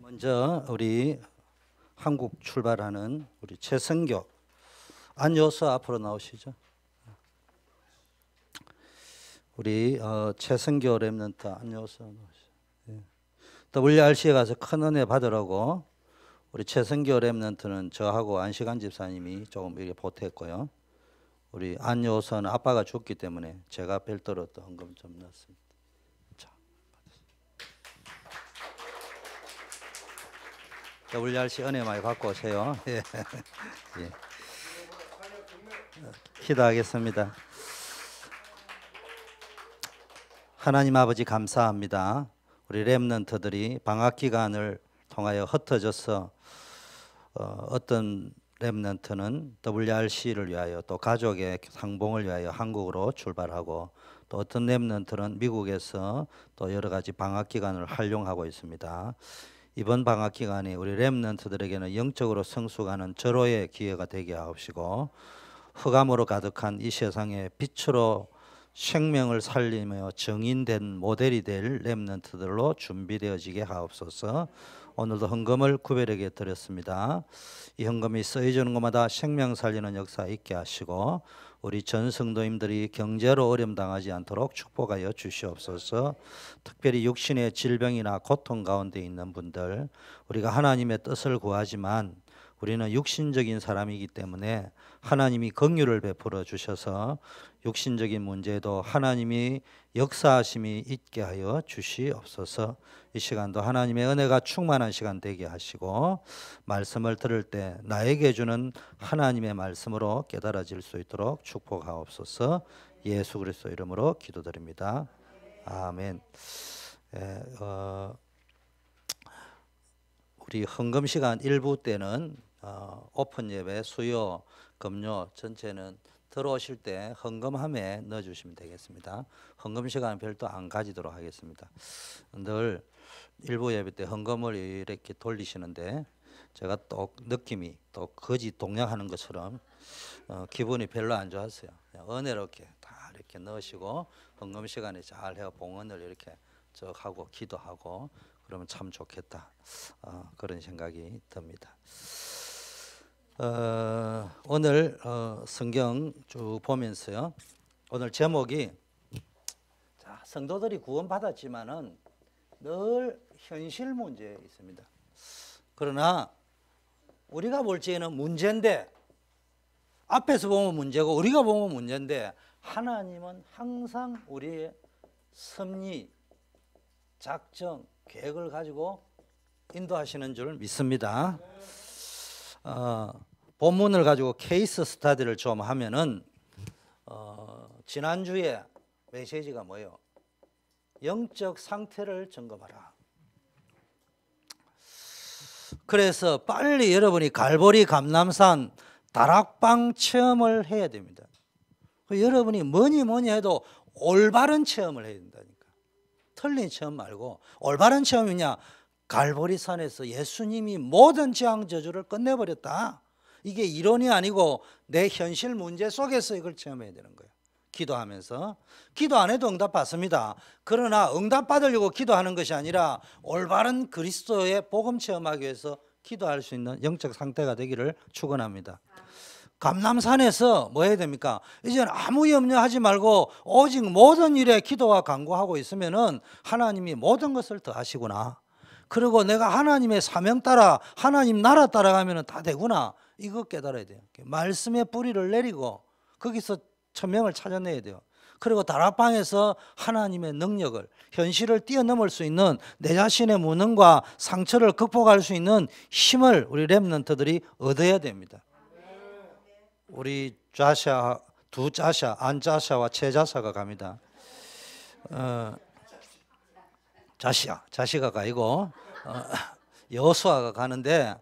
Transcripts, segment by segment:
먼저 우리 한국 출발하는 우리 최성교 안여서 앞으로 나오시죠. 우리 어, 최성교 랩런트 안여서 예. WRC에 가서 큰 은혜 받으라고 우리 최성교 랩런트는 저하고 안시간 집사님이 조금 이렇게 보탰고요. 우리 안여호사 아빠가 죽기 때문에 제가 별도로 또 헌금 좀 넣었습니다. 자, 우리 아씨 은혜 많이 받고 오세요. 예. 예. 기도하겠습니다. 하나님 아버지 감사합니다. 우리 렘넌트들이 방학 기간을 통하여 흩어져서 어, 어떤 랩넌트는 WRC를 위하여 또 가족의 상봉을 위하여 한국으로 출발하고 또 어떤 랩넌트는 미국에서 또 여러 가지 방학 기간을 활용하고 있습니다. 이번 방학 기간이 우리 랩넌트들에게는 영적으로 성숙하는 절호의 기회가 되게 하옵시고 흑암으로 가득한 이 세상에 빛으로 생명을 살리며 정인된 모델이 될 랩넌트들로 준비되어지게 하옵소서. 오늘도 헌금을 구별에게 드렸습니다. 이 헌금이 쓰여지는 것마다 생명 살리는 역사 있게 하시고 우리 전 성도님들이 경제로 어려움 당하지 않도록 축복하여 주시옵소서. 특별히 육신의 질병이나 고통 가운데 있는 분들 우리가 하나님의 뜻을 구하지만 우리는 육신적인 사람이기 때문에 하나님이 긍휼을 베풀어 주셔서 육신적인 문제도 하나님이 역사하심이 있게 하여 주시옵소서. 이 시간도 하나님의 은혜가 충만한 시간 되게 하시고 말씀을 들을 때 나에게 주는 하나님의 말씀으로 깨달아질 수 있도록 축복하옵소서. 예수 그리스도 이름으로 기도드립니다. 아멘. 예, 어, 우리 헌금 시간 일부 때는 어, 오픈 예배 수요 금요 전체는 들어오실 때 헌금함에 넣어주시면 되겠습니다. 헌금 시간 별도 안 가지도록 하겠습니다. 늘 일부 예배 때 헌금을 이렇게 돌리시는데 제가 또 느낌이 또 거지 동냥하는 것처럼 어, 기분이 별로 안 좋았어요. 은혜롭게 다 이렇게 넣으시고 헌금 시간에 잘 해요. 봉헌을 이렇게 쭉 하고 기도하고 그러면 참 좋겠다 어, 그런 생각이 듭니다. 어, 오늘 어, 성경 쭉 보면서요. 오늘 제목이 자, 성도들이 구원받았지만은 늘 현실 문제 있습니다. 그러나 우리가 볼지에는 문제인데 앞에서 보면 문제고 우리가 보면 문제인데 하나님은 항상 우리의 섭리, 작정, 계획을 가지고 인도하시는 줄 믿습니다. 어, 본문을 가지고 케이스 스타디를 좀 하면은 어, 지난주에 메시지가 뭐예요? 영적 상태를 점검하라. 그래서 빨리 여러분이 갈보리 감남산 다락방 체험을 해야 됩니다. 그 여러분이 뭐니 뭐니 해도 올바른 체험을 해야 된다니까. 틀린 체험 말고 올바른 체험이냐? 갈보리산에서 예수님이 모든 재앙 저주를 끝내버렸다. 이게 이론이 아니고 내 현실 문제 속에서 이걸 체험해야 되는 거예요. 기도하면서 기도 안 해도 응답 받습니다. 그러나 응답 받으려고 기도하는 것이 아니라 올바른 그리스도의 복음 체험하기 위해서 기도할 수 있는 영적 상태가 되기를 축원합니다. 감남산에서 뭐 해야 됩니까? 이제는 아무 염려하지 말고 오직 모든 일에 기도와 간구하고 있으면은 하나님이 모든 것을 더하시구나. 그리고 내가 하나님의 사명 따라 하나님 나라 따라가면은 다 되구나. 이거 깨달아야 돼요. 말씀의 뿌리를 내리고 거기서 천명을 찾아내야 돼요. 그리고 다락방에서 하나님의 능력을 현실을 뛰어넘을 수 있는 내 자신의 무능과 상처를 극복할 수 있는 힘을 우리 렘넌트들이 얻어야 됩니다. 우리 자샤 두 자샤 안자샤와 최자샤가 갑니다. 어, 자시야 자시가 가이고 어, 여수아가 가는데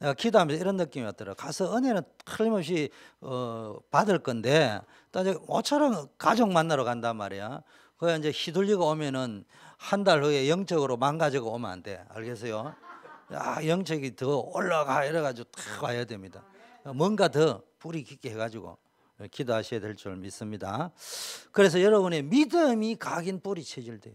내가 기도하면서 이런 느낌이었더라. 가서 은혜는 틀림없이 어, 받을 건데 또 이제 모처럼 가족 만나러 간단 말이야. 그래 이제 휘둘리고 오면은 한 달 후에 영적으로 망가지고 오면 안 돼. 알겠어요? 아 영적이 더 올라가 이래가지고 다 와야 됩니다. 뭔가 더 불이 깊게 해가지고 기도하셔야 될 줄 믿습니다. 그래서 여러분의 믿음이 각인 뿌리 체질돼요.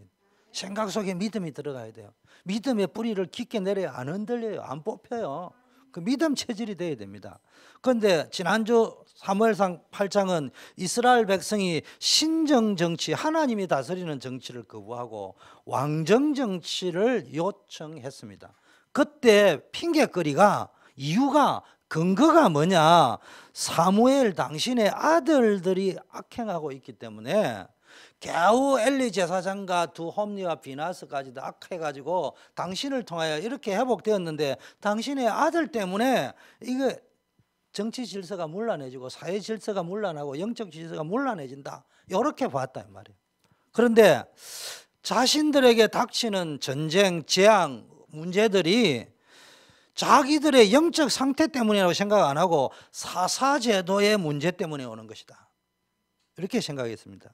생각 속에 믿음이 들어가야 돼요. 믿음의 뿌리를 깊게 내려야 안 흔들려요. 안 뽑혀요. 그 믿음 체질이 돼야 됩니다. 그런데 지난주 3월엘상 8장은 이스라엘 백성이 신정 정치, 하나님이 다스리는 정치를 거부하고 왕정 정치를 요청했습니다. 그때 핑계거리가 이유가 근거가 뭐냐? 사무엘 당신의 아들들이 악행하고 있기 때문에 겨우 엘리 제사장과 두 홈리와 비나스까지도 악해가지고 당신을 통하여 이렇게 회복되었는데 당신의 아들 때문에 이거 정치 질서가 물란해지고 사회 질서가 물란하고 영적 질서가 물란해진다. 이렇게 봤다 이 말이에요. 그런데 자신들에게 닥치는 전쟁, 재앙, 문제들이 자기들의 영적 상태 때문이라고 생각 안 하고 사사제도의 문제 때문에 오는 것이다. 이렇게 생각했습니다.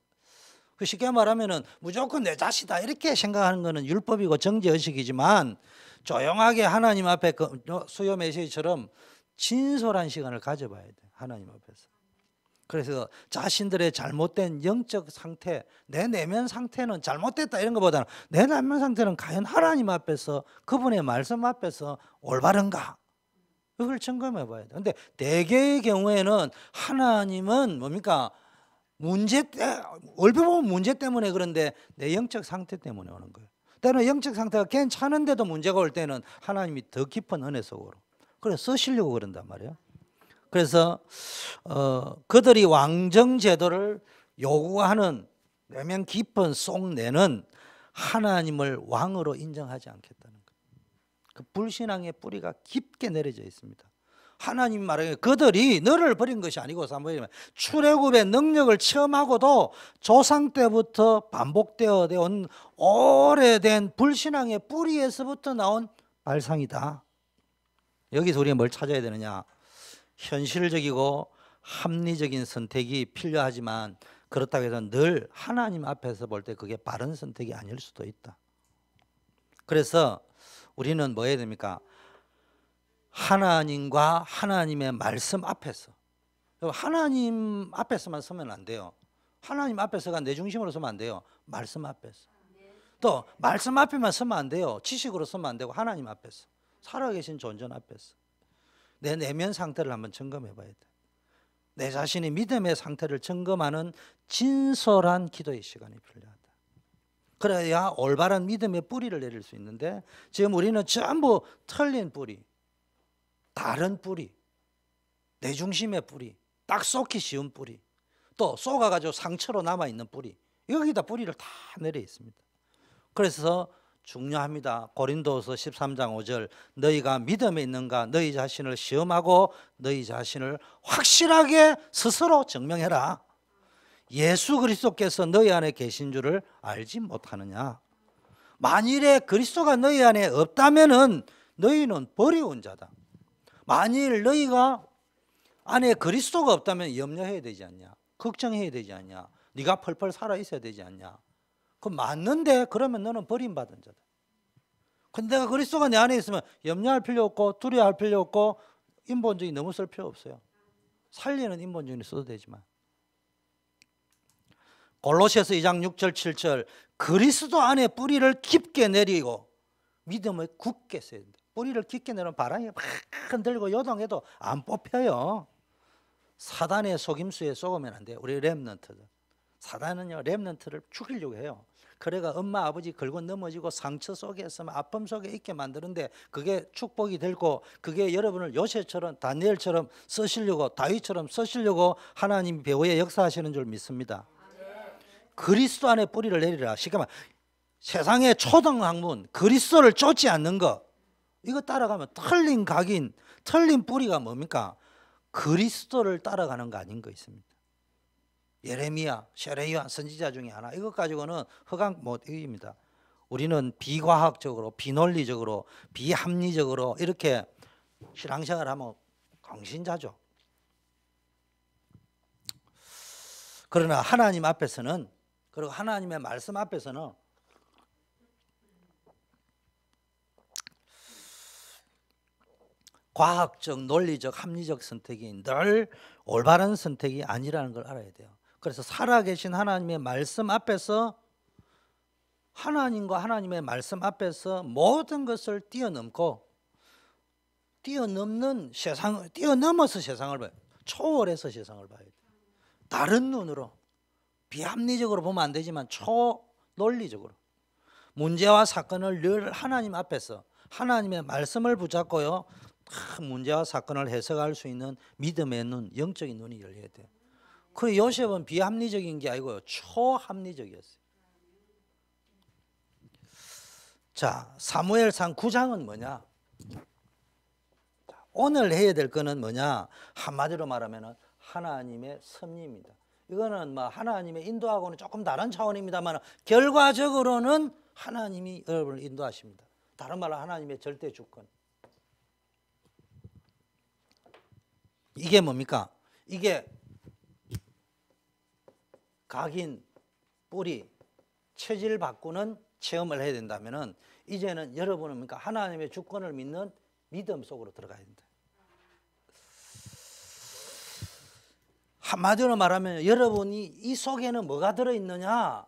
그 쉽게 말하면은 무조건 내자식이다 이렇게 생각하는 것은 율법이고 정죄 의식이지만 조용하게 하나님 앞에 그 어, 수요 메시지처럼 진솔한 시간을 가져봐야 돼 하나님 앞에서. 그래서 자신들의 잘못된 영적 상태, 내 내면 상태는 잘못됐다 이런 것보다는 내 내면 상태는 과연 하나님 앞에서 그분의 말씀 앞에서 올바른가 그걸 점검해 봐야 돼. 근데 대개의 경우에는 하나님은 뭡니까? 문제 때 얼핏 보면 문제 때문에 그런데 내 영적 상태 때문에 오는 거예요. 때는 영적 상태가 괜찮은데도 문제가 올 때는 하나님이 더 깊은 은혜 속으로 그래 쓰시려고 그런단 말이에요. 그래서 어, 그들이 왕정 제도를 요구하는 내면 깊은 속내는 하나님을 왕으로 인정하지 않겠다는 거예요. 그 불신앙의 뿌리가 깊게 내려져 있습니다. 하나님 말하기에 그들이 너를 버린 것이 아니고 사무엘 출애굽의 능력을 체험하고도 조상 때부터 반복되어 온 오래된 불신앙의 뿌리에서부터 나온 발상이다. 여기서 우리가 뭘 찾아야 되느냐? 현실적이고 합리적인 선택이 필요하지만 그렇다고 해서 늘 하나님 앞에서 볼 때 그게 바른 선택이 아닐 수도 있다. 그래서 우리는 뭐 해야 됩니까? 하나님과 하나님의 말씀 앞에서 하나님 앞에서만 서면 안 돼요. 하나님 앞에서가 내 중심으로 서면 안 돼요. 말씀 앞에서. 또 말씀 앞에만 서면 안 돼요. 지식으로 서면 안 되고 하나님 앞에서. 살아계신 존전 앞에서. 내 내면 상태를 한번 점검해 봐야 돼. 내 자신의 믿음의 상태를 점검하는 진솔한 기도의 시간이 필요하 그래야 올바른 믿음의 뿌리를 내릴 수 있는데 지금 우리는 전부 틀린 뿌리, 다른 뿌리, 내 중심의 뿌리, 딱쏘기 쉬운 뿌리, 또쏘가가지고 상처로 남아 있는 뿌리, 여기다 뿌리를 다 내려 있습니다. 그래서 중요합니다. 고린도서 13장 5절 너희가 믿음에 있는가 너희 자신을 시험하고 너희 자신을 확실하게 스스로 증명해라. 예수 그리스도께서 너희 안에 계신 줄을 알지 못하느냐. 만일에 그리스도가 너희 안에 없다면은 너희는 버려온 자다. 만일 너희가 안에 그리스도가 없다면 염려해야 되지 않냐? 걱정해야 되지 않냐? 네가 펄펄 살아 있어야 되지 않냐? 그 맞는데 그러면 너는 버림받은 자다. 근데 내가 그리스도가 내 안에 있으면 염려할 필요 없고 두려워할 필요 없고 인본주의 너무 쓸 필요 없어요. 살리는 인본주의는 써도 되지만 골로새서 2장 6절 7절 그리스도 안에 뿌리를 깊게 내리고 믿음을 굳게 세운다. 뿌리를 깊게 내는 바람이 막 흔들고 요동해도 안 뽑혀요. 사단의 속임수에 속으면 안 돼요. 우리 랩넌트들. 사단은요 랩넌트를 죽이려고 해요. 그래가 엄마 아버지 걸고 넘어지고 상처 속에 있으면 아픔 속에 있게 만드는데 그게 축복이 되고 그게 여러분을 요새처럼 다니엘처럼 쓰시려고 다윗처럼 쓰시려고 하나님 배우에 역사하시는 줄 믿습니다. 그리스도 안에 뿌리를 내리라. 시그마 세상의 초등 학문 그리스도를 쫓지 않는 것 이거 따라가면 틀린 각인, 틀린 뿌리가 뭡니까? 그리스도를 따라가는 거 아닌 거 있습니다. 예레미야, 셰레이야 선지자 중에 하나. 이것 가지고는 허강 못이니다 우리는 비과학적으로, 비논리적으로, 비합리적으로 이렇게 신앙생활 하면 광신자죠. 그러나 하나님 앞에서는 그리고 하나님의 말씀 앞에서는 과학적, 논리적, 합리적 선택이 늘 올바른 선택이 아니라는 걸 알아야 돼요. 그래서 살아계신 하나님의 말씀 앞에서 하나님과 하나님의 말씀 앞에서 모든 것을 뛰어넘고 뛰어넘는 세상 뛰어넘어서 세상을 봐요. 초월해서 세상을 봐야 다른 눈으로 비합리적으로 보면 안 되지만 초논리적으로 문제와 사건을 늘 하나님 앞에서 하나님의 말씀을 붙잡고요. 큰 문제와 사건을 해석할 수 있는 믿음의 눈, 영적인 눈이 열려야 돼. 그 요셉은 비합리적인 게아니고 초합리적이었어요. 자, 사무엘상 9장은 뭐냐? 오늘 해야 될 거는 뭐냐? 한마디로 말하면 하나님의 섭리입니다. 이거는 뭐 하나님의 인도하고는 조금 다른 차원입니다만 결과적으로는 하나님이 여러분을 인도하십니다. 다른 말로 하나님의 절대 주권. 이게 뭡니까? 이게 각인 뿌리 체질 바꾸는 체험을 해야 된다면은 이제는 여러분은 그니까 하나님의 주권을 믿는 믿음 속으로 들어가야 된다. 한마디로 말하면 여러분이 이 속에는 뭐가 들어 있느냐?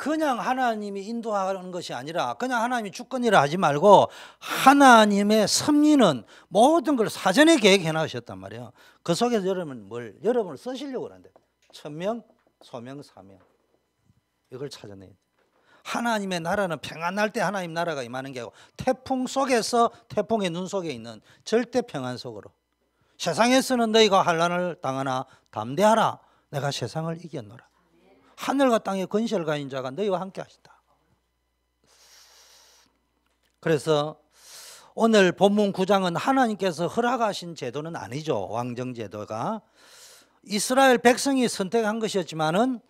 그냥 하나님이 인도하는 것이 아니라 그냥 하나님이 주권이라 하지 말고 하나님의 섭리는 모든 걸 사전에 계획해 놓으셨단 말이에요. 그 속에서 여러분 뭘 여러분을 쓰시려고 하는데 천명, 소명, 사명 이걸 찾아내요. 하나님의 나라는 평안할 때 하나님 나라가 임하는 게 아니고 태풍 속에서 태풍의 눈 속에 있는 절대 평안 속으로 세상에서는 너희가 환란을 당하나 담대하라 내가 세상을 이겼노라 하늘과 땅의 근시를 가진 자가 너희와 함께 하시다. 그래서 오늘 본문 9장은 하나님께서 허락하신 제도는 아니죠. 왕정 제도가 이스라엘 백성이 선택한 것이었지만은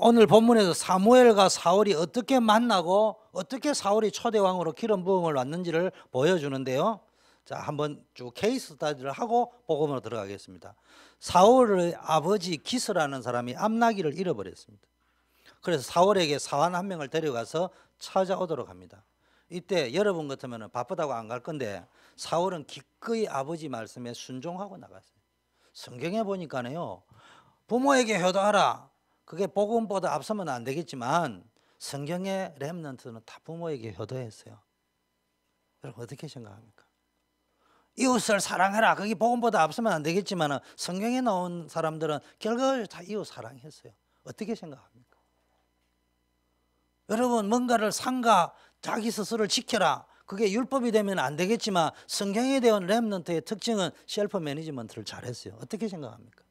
오늘 본문에서 사무엘과 사울이 어떻게 만나고 어떻게 사울이 초대 왕으로 기름 부음을 왔는지를 보여주는데요. 자, 한번 쭉 케이스 스타디를 하고 복음으로 들어가겠습니다. 사울의 아버지 기스라는 사람이 암나기를 잃어버렸습니다. 그래서 사울에게 사환 한 명을 데려가서 찾아오도록 합니다. 이때 여러분 같으면 바쁘다고 안 갈 건데 사울은 기꺼이 아버지 말씀에 순종하고 나갔어요. 성경에 보니까요. 부모에게 효도하라. 그게 복음보다 앞서면 안 되겠지만 성경의 렘넌트는 다 부모에게 효도했어요. 여러분 어떻게 생각합니까? 이웃을 사랑해라. 그게 복음보다 앞서면 안 되겠지만 성경에 나온 사람들은 결국 다 이웃 사랑했어요. 어떻게 생각합니까? 여러분 뭔가를 상가 자기 스스로를 지켜라. 그게 율법이 되면 안 되겠지만 성경에 대한 렘넌트의 특징은 셀프 매니지먼트를 잘했어요. 어떻게 생각합니까?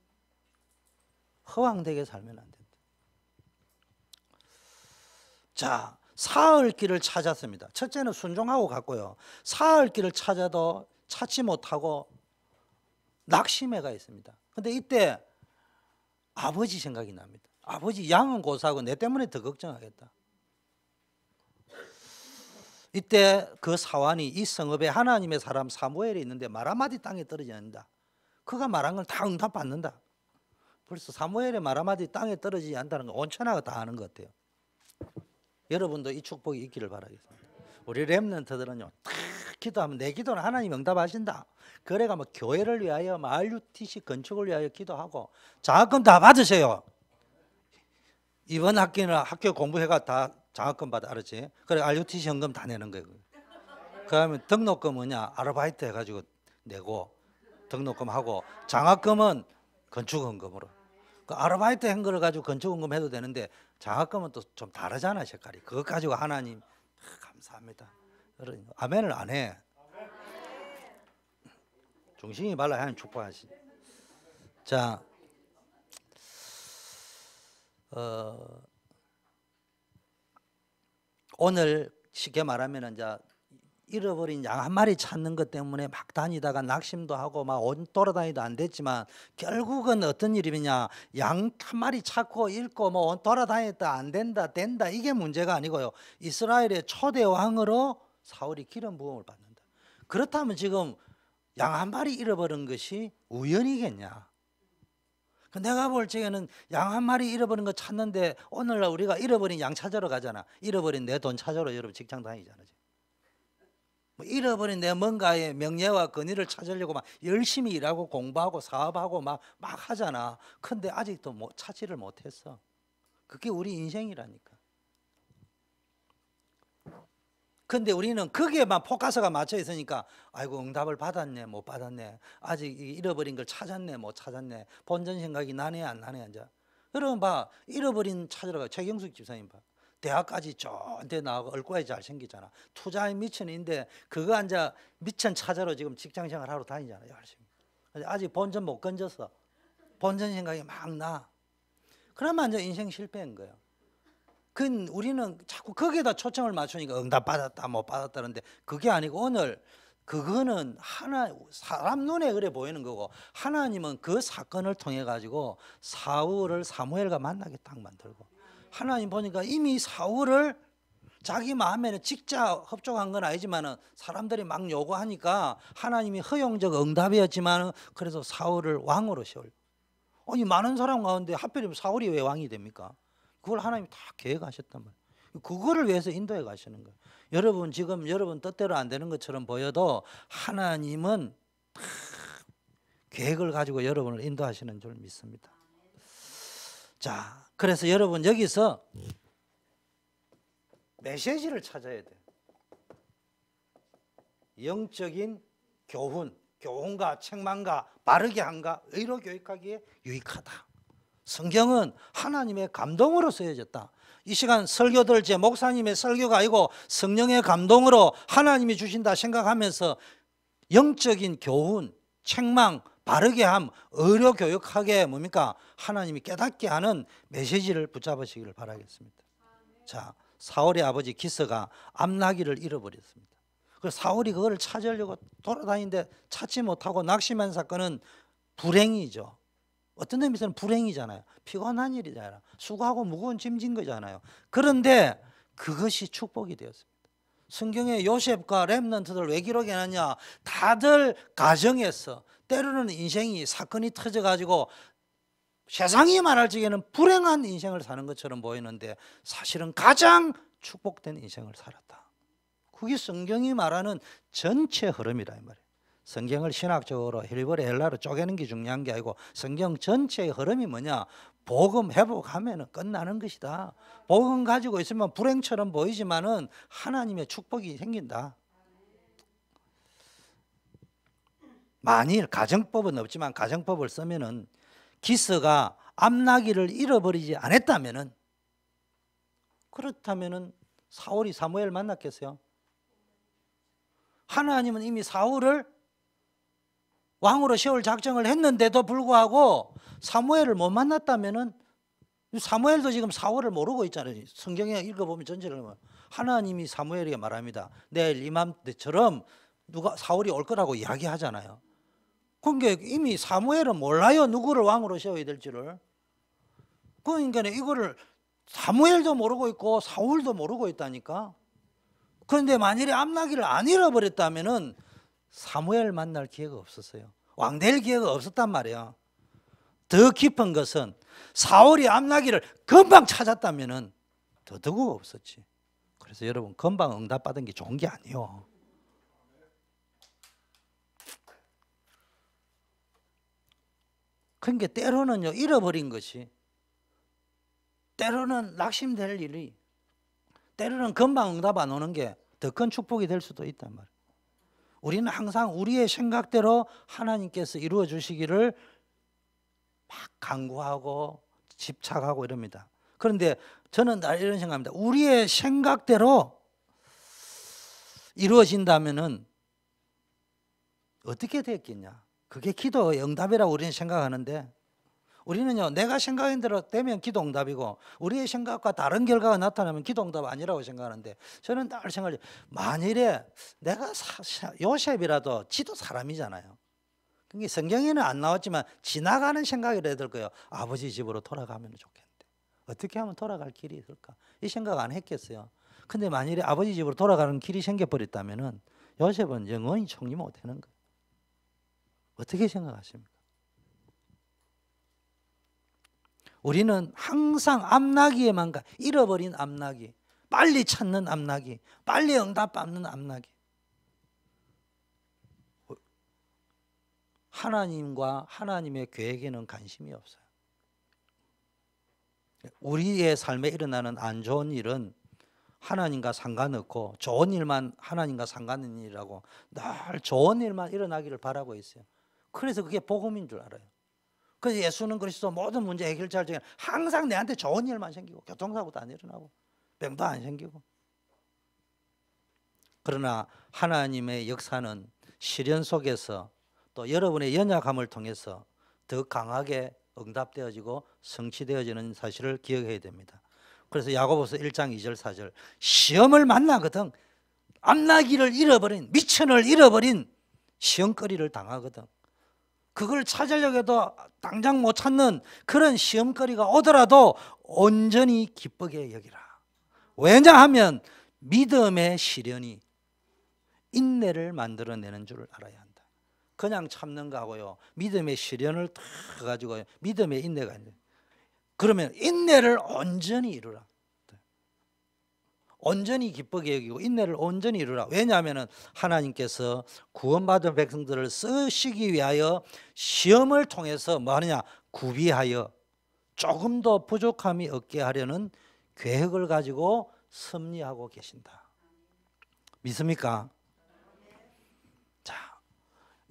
허황되게 살면 안 된다. 자, 사흘 길을 찾았습니다. 첫째는 순종하고 갔고요. 사흘 길을 찾아도 찾지 못하고 낙심해가 있습니다. 근데 이때 아버지 생각이 납니다. 아버지 양은 고사하고 내 때문에 더 걱정하겠다. 이때 그 사환이 이 성읍에 하나님의 사람 사무엘이 있는데 말 한마디 땅에 떨어지 않는다. 그가 말한 걸다 응답받는다. 벌써 사무엘의 말 한마디 땅에 떨어지지 않다는 건 온천하가 다 아는 것 같아요. 여러분도 이 축복이 있기를 바라겠습니다. 우리 렘넌트들은요. 기도하면 내 기도는 하나님 응답하신다. 그래가 뭐 교회를 위하여, 뭐 RUTC 건축을 위하여 기도하고 장학금 다 받으세요. 이번 학기는 학교 공부회가 다 장학금 받아 알았지? 그래 RUTC 현금 다 내는 거예요. 그러면 등록금 뭐냐 아르바이트 해가지고 내고 등록금 하고 장학금은 건축헌금으로. 그 아르바이트 행거를 가지고 건축헌금 해도 되는데 장학금은 또 좀 다르잖아 색깔이. 그것 가지고 하나님 아, 감사합니다. 아멘을 안 해. 중심이 발라 하나님 축복하시. 자, 어, 오늘 쉽게 말하면 이제 잃어버린 양 한 마리 찾는 것 때문에 막 다니다가 낙심도 하고 막온 돌아다니도 안 됐지만 결국은 어떤 일이냐 양 한 마리 찾고 잃고 뭐 돌아다녔다 안 된다 된다 이게 문제가 아니고요 이스라엘의 초대 왕으로 사울이 기름 부음을 받는다. 그렇다면 지금 양 한 마리 잃어버린 것이 우연이겠냐? 그러니까 내가 볼 적에는 양 한 마리 잃어버린 거 찾는데 오늘날 우리가 잃어버린 양 찾으러 가잖아. 잃어버린 내 돈 찾으러 여러분 직장 다니잖아. 뭐 잃어버린 내 뭔가의 명예와 권위를 찾으려고 막 열심히 일하고 공부하고 사업하고 막, 막 하잖아. 근데 아직도 못, 뭐 찾지를 못했어. 그게 우리 인생이라니까. 근데 우리는 거기에만 포커스가 맞춰 있으니까 아이고 응답을 받았네 못 받았네 아직 잃어버린 걸 찾았네 못 찾았네 본전 생각이 나네 안 나네 이제 여러분 봐 잃어버린 찾으러 가 최경숙 집사님 봐 대학까지 쫀대 나와고 얼굴이 잘 생기잖아 투자에 미친인데 그거 앉아 미친 찾으러 지금 직장생활 하러 다니잖아 열심히 아직 본전 못 건졌어 본전 생각이 막 나 그러면 이제 인생 실패인 거예요 그 우리는 자꾸 거기에다 초점을 맞추니까 응답 받았다 못 받았다는데 그게 아니고 오늘 그거는 하나 사람 눈에 그래 보이는 거고 하나님은 그 사건을 통해 가지고 사울을 사무엘과 만나게 딱 만들고 하나님 보니까 이미 사울을 자기 마음에는 직자 협조한 건 아니지만은 사람들이 막 요구하니까 하나님이 허용적 응답이었지만 은 그래서 사울을 왕으로 세울. 아니 많은 사람 가운데 하필이면 사울이 왜 왕이 됩니까? 그걸 하나님이 다 계획하셨단 말이에요. 그거를 위해서 인도해 가시는 거예요. 여러분 지금 여러분 뜻대로 안 되는 것처럼 보여도 하나님은 계획을 가지고 여러분을 인도하시는 줄 믿습니다. 자, 그래서 여러분 여기서 메시지를 찾아야 돼요. 영적인 교훈, 교훈과 책망과 바르게 한가, 의로 교육하기에 유익하다. 성경은 하나님의 감동으로 쓰여졌다. 이 시간 설교들 제 목사님의 설교가 아니고 성령의 감동으로 하나님이 주신다 생각하면서 영적인 교훈, 책망, 바르게 함, 의료 교육하게 뭡니까? 하나님이 깨닫게 하는 메시지를 붙잡으시기를 바라겠습니다. 자, 사울의 아버지 기스가 암나기를 잃어버렸습니다. 그 사울이 그걸 찾으려고 돌아다니는데 찾지 못하고 낙심한 사건은 불행이죠. 어떤 의미에서는 불행이잖아요. 피곤한 일이잖아요. 수고하고 무거운 짐진 거잖아요. 그런데 그것이 축복이 되었습니다. 성경에 요셉과 렘넌트들 왜 기록해놨냐? 다들 가정에서 때로는 인생이 사건이 터져가지고 세상이 말할 적에는 불행한 인생을 사는 것처럼 보이는데 사실은 가장 축복된 인생을 살았다. 그게 성경이 말하는 전체 흐름이라 이 말이에요. 성경을 신학적으로 힐리버리 헬라로 쪼개는 게 중요한 게 아니고 성경 전체의 흐름이 뭐냐? 복음 회복하면 끝나는 것이다. 복음 가지고 있으면 불행처럼 보이지만은 하나님의 축복이 생긴다. 만일 가정법은 없지만 가정법을 쓰면은 기스가 암나기를 잃어버리지 않았다면은 그렇다면은 사울이 사무엘 만났겠어요? 하나님은 이미 사울을 왕으로 세울 작정을 했는데도 불구하고 사무엘을 못 만났다면은 사무엘도 지금 사월을 모르고 있잖아요. 성경에 읽어보면 전체를 하나님이 사무엘에게 말합니다. 내일 이맘때처럼 누가 사울이 올 거라고 이야기하잖아요. 그러니까 이미 사무엘은 몰라요. 누구를 왕으로 세워야 될지를. 그러니까 이거를 사무엘도 모르고 있고 사울도 모르고 있다니까. 그런데 만일에 암나기를 안 잃어버렸다면은 사무엘 만날 기회가 없었어요. 왕될 기회가 없었단 말이에요. 더 깊은 것은 사울이 암나기를 금방 찾았다면은 더더욱 없었지. 그래서 여러분 금방 응답 받은 게 좋은 게 아니요. 그러니까 때로는요 잃어버린 것이 때로는 낙심될 일이 때로는 금방 응답 안 오는 게 더 큰 축복이 될 수도 있단 말이에요. 우리는 항상 우리의 생각대로 하나님께서 이루어 주시기를 막 강구하고 집착하고 이럽니다. 그런데 저는 날 이런 생각합니다. 우리의 생각대로 이루어진다면은 어떻게 됐겠냐? 그게 기도의 응답이라고 우리는 생각하는데 우리는요, 내가 생각한 대로 되면 기도 응답이고, 우리의 생각과 다른 결과가 나타나면 기도 응답 아니라고 생각하는데, 저는 늘 생각해요. 만일에 내가 사, 요셉이라도 지도 사람이잖아요. 그게 성경에는 안 나왔지만, 지나가는 생각이라 해야 될 거예요. 아버지 집으로 돌아가면 좋겠는데. 어떻게 하면 돌아갈 길이 있을까? 이 생각 안 했겠어요. 근데 만일에 아버지 집으로 돌아가는 길이 생겨버렸다면 요셉은 영원히 총리 못하는 거예요. 어떻게 생각하십니까? 우리는 항상 암나기에만 가 잃어버린 암나기 빨리 찾는 암나기 빨리 응답 받는 암나기 하나님과 하나님의 계획에는 관심이 없어요 우리의 삶에 일어나는 안 좋은 일은 하나님과 상관없고 좋은 일만 하나님과 상관은 일이라고 늘 좋은 일만 일어나기를 바라고 있어요 그래서 그게 복음인 줄 알아요 그래서 예수는 그리스도 모든 문제 해결자 중에 항상 내한테 좋은 일만 생기고 교통사고도 안 일어나고 병도 안 생기고 그러나 하나님의 역사는 시련 속에서 또 여러분의 연약함을 통해서 더 강하게 응답되어지고 성취되어지는 사실을 기억해야 됩니다. 그래서 야고보서 1장 2절 4절 시험을 만나거든 암나기를 잃어버린 미천을 잃어버린 시험거리를 당하거든 그걸 찾으려고 해도 당장 못 찾는 그런 시험거리가 오더라도 온전히 기쁘게 여기라. 왜냐하면 믿음의 시련이 인내를 만들어내는 줄 알아야 한다. 그냥 참는 거하고요. 믿음의 시련을 다 가지고 믿음의 인내가 있는. 그러면 인내를 온전히 이루라. 온전히 기쁘게 여기고 인내를 온전히 이루라. 왜냐하면 하나님께서 구원받은 백성들을 쓰시기 위하여 시험을 통해서 뭐 하느냐 구비하여 조금 더 부족함이 없게 하려는 계획을 가지고 섭리하고 계신다. 믿습니까? 자,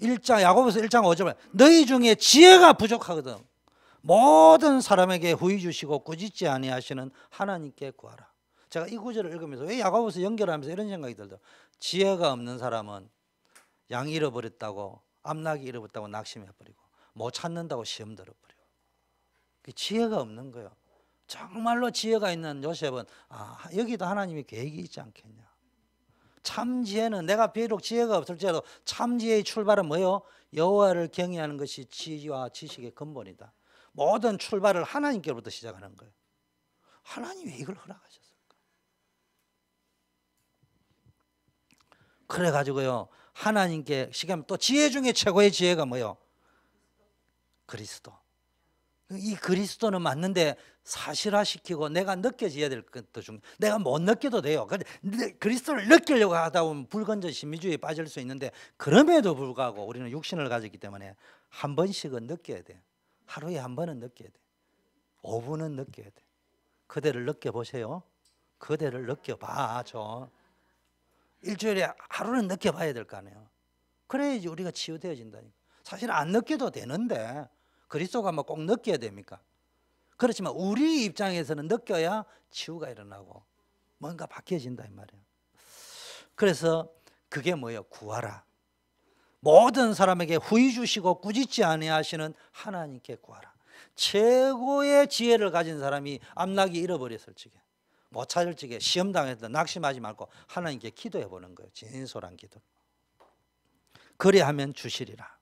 1장 야고보서 1장 5절 너희 중에 지혜가 부족하거든 모든 사람에게 후위 주시고 꾸짖지 아니하시는 하나님께 구하라. 제가 이 구절을 읽으면서 왜 야고보서 연결하면서 이런 생각이 들더. 지혜가 없는 사람은 양 잃어버렸다고 암나기 잃어버렸다고 낙심해버리고 못 뭐 찾는다고 시험 들어버리고 지혜가 없는 거예요. 정말로 지혜가 있는 요셉은 아 여기도 하나님이 계획이 있지 않겠냐. 참 지혜는 내가 비록 지혜가 없을지라도 참 지혜의 출발은 뭐요? 여호와를 경외하는 것이 지와 지식의 근본이다. 모든 출발을 하나님께로부터 시작하는 거예요. 하나님이 이걸 허락하셨어요? 그래 가지고요. 하나님께 시간 또 지혜 중에 최고의 지혜가 뭐요? 그리스도. 이 그리스도는 맞는데 사실화시키고 내가 느껴져야 될 것도 중 내가 못 느껴도 돼요. 근데 그리스도를 느끼려고 하다 보면 불건전 신비주의에 빠질 수 있는데 그럼에도 불구하고 우리는 육신을 가졌기 때문에 한 번씩은 느껴야 돼. 하루에 한 번은 느껴야 돼. 5분은 느껴야 돼. 그대를 느껴보세요. 그대를 느껴봐. 저. 일주일에 하루는 느껴 봐야 될 거 아니에요. 그래야지 우리가 치유되어진다니까. 사실 안 늦게도 되는데 그리스도가 뭐 꼭 느껴야 됩니까? 그렇지만 우리 입장에서는 느껴야 치유가 일어나고 뭔가 바뀌어진다 이 말이에요. 그래서 그게 뭐예요? 구하라. 모든 사람에게 후이 주시고 꾸짖지 아니하시는 하나님께 구하라. 최고의 지혜를 가진 사람이 암락이 잃어버렸을 적에 못 찾을 적에 시험 당했던 낙심하지 말고 하나님께 기도해 보는 거예요. 진솔한 기도. 그래하면 주시리라.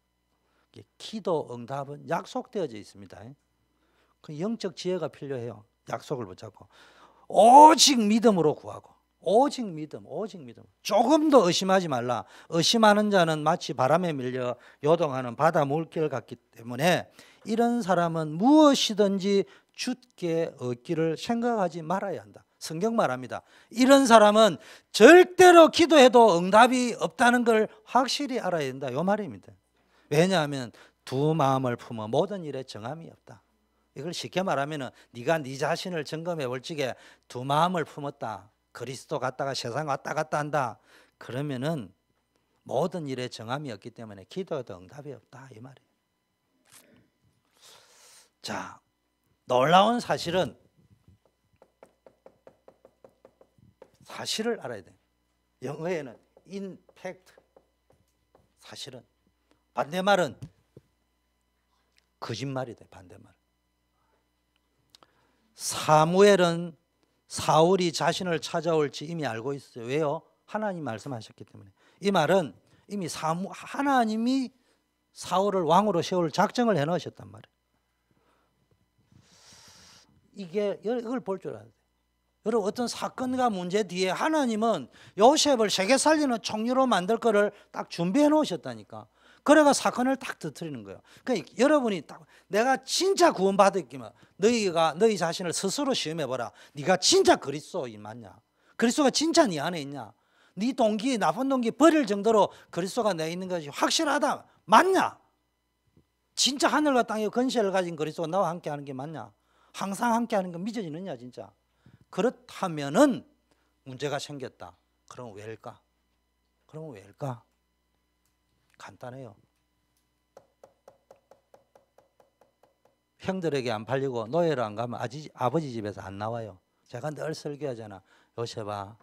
기도 응답은 약속되어져 있습니다. 그 영적 지혜가 필요해요. 약속을 붙잡고 오직 믿음으로 구하고 오직 믿음, 오직 믿음. 조금도 의심하지 말라. 의심하는 자는 마치 바람에 밀려 요동하는 바다 물길 같기 때문에 이런 사람은 무엇이든지 주께 얻기를 생각하지 말아야 한다. 성경 말합니다. 이런 사람은 절대로 기도해도 응답이 없다는 걸 확실히 알아야 된다. 요 말입니다. 왜냐하면 두 마음을 품어 모든 일에 정함이 없다. 이걸 쉽게 말하면은 네가 네 자신을 점검해 볼 적에 두 마음을 품었다. 그리스도 갔다가 세상 왔다 갔다 한다. 그러면은 모든 일에 정함이 없기 때문에 기도에도 응답이 없다 이 말이에요. 자, 놀라운 사실은 사실을 알아야 돼. 영어에는 in fact 사실은 반대말은 거짓말이 돼 반대말. 사무엘은 사울이 자신을 찾아올지 이미 알고 있어요. 왜요? 하나님 말씀하셨기 때문에. 이 말은 이미 사무 하나님이 사울을 왕으로 세울 작정을 해 놓으셨단 말이에요. 이게 이걸 볼 줄 알아요. 그리고 어떤 사건과 문제 뒤에 하나님은 요셉을 세계 살리는 총리로 만들 거를 딱 준비해 놓으셨다니까. 그래가 사건을 딱 터트리는 거예요. 그러니까 여러분이 딱 내가 진짜 구원받았기만 너희가 너희 자신을 스스로 시험해 보라. 네가 진짜 그리스도인 맞냐? 그리스도가 진짜 네 안에 있냐? 네 동기 나쁜 동기 버릴 정도로 그리스도가 내 있는 것이 확실하다. 맞냐? 진짜 하늘과 땅의 근세를 가진 그리스도가 나와 함께 하는 게 맞냐? 항상 함께 하는 건 믿어지느냐 진짜? 그렇다면은 문제가 생겼다. 그럼 왜일까? 그럼 왜일까? 간단해요. 형들에게 안 팔리고 노예로 안 가면 아지, 아버지 집에서 안 나와요. 제가 늘 설교하잖아. 요셉아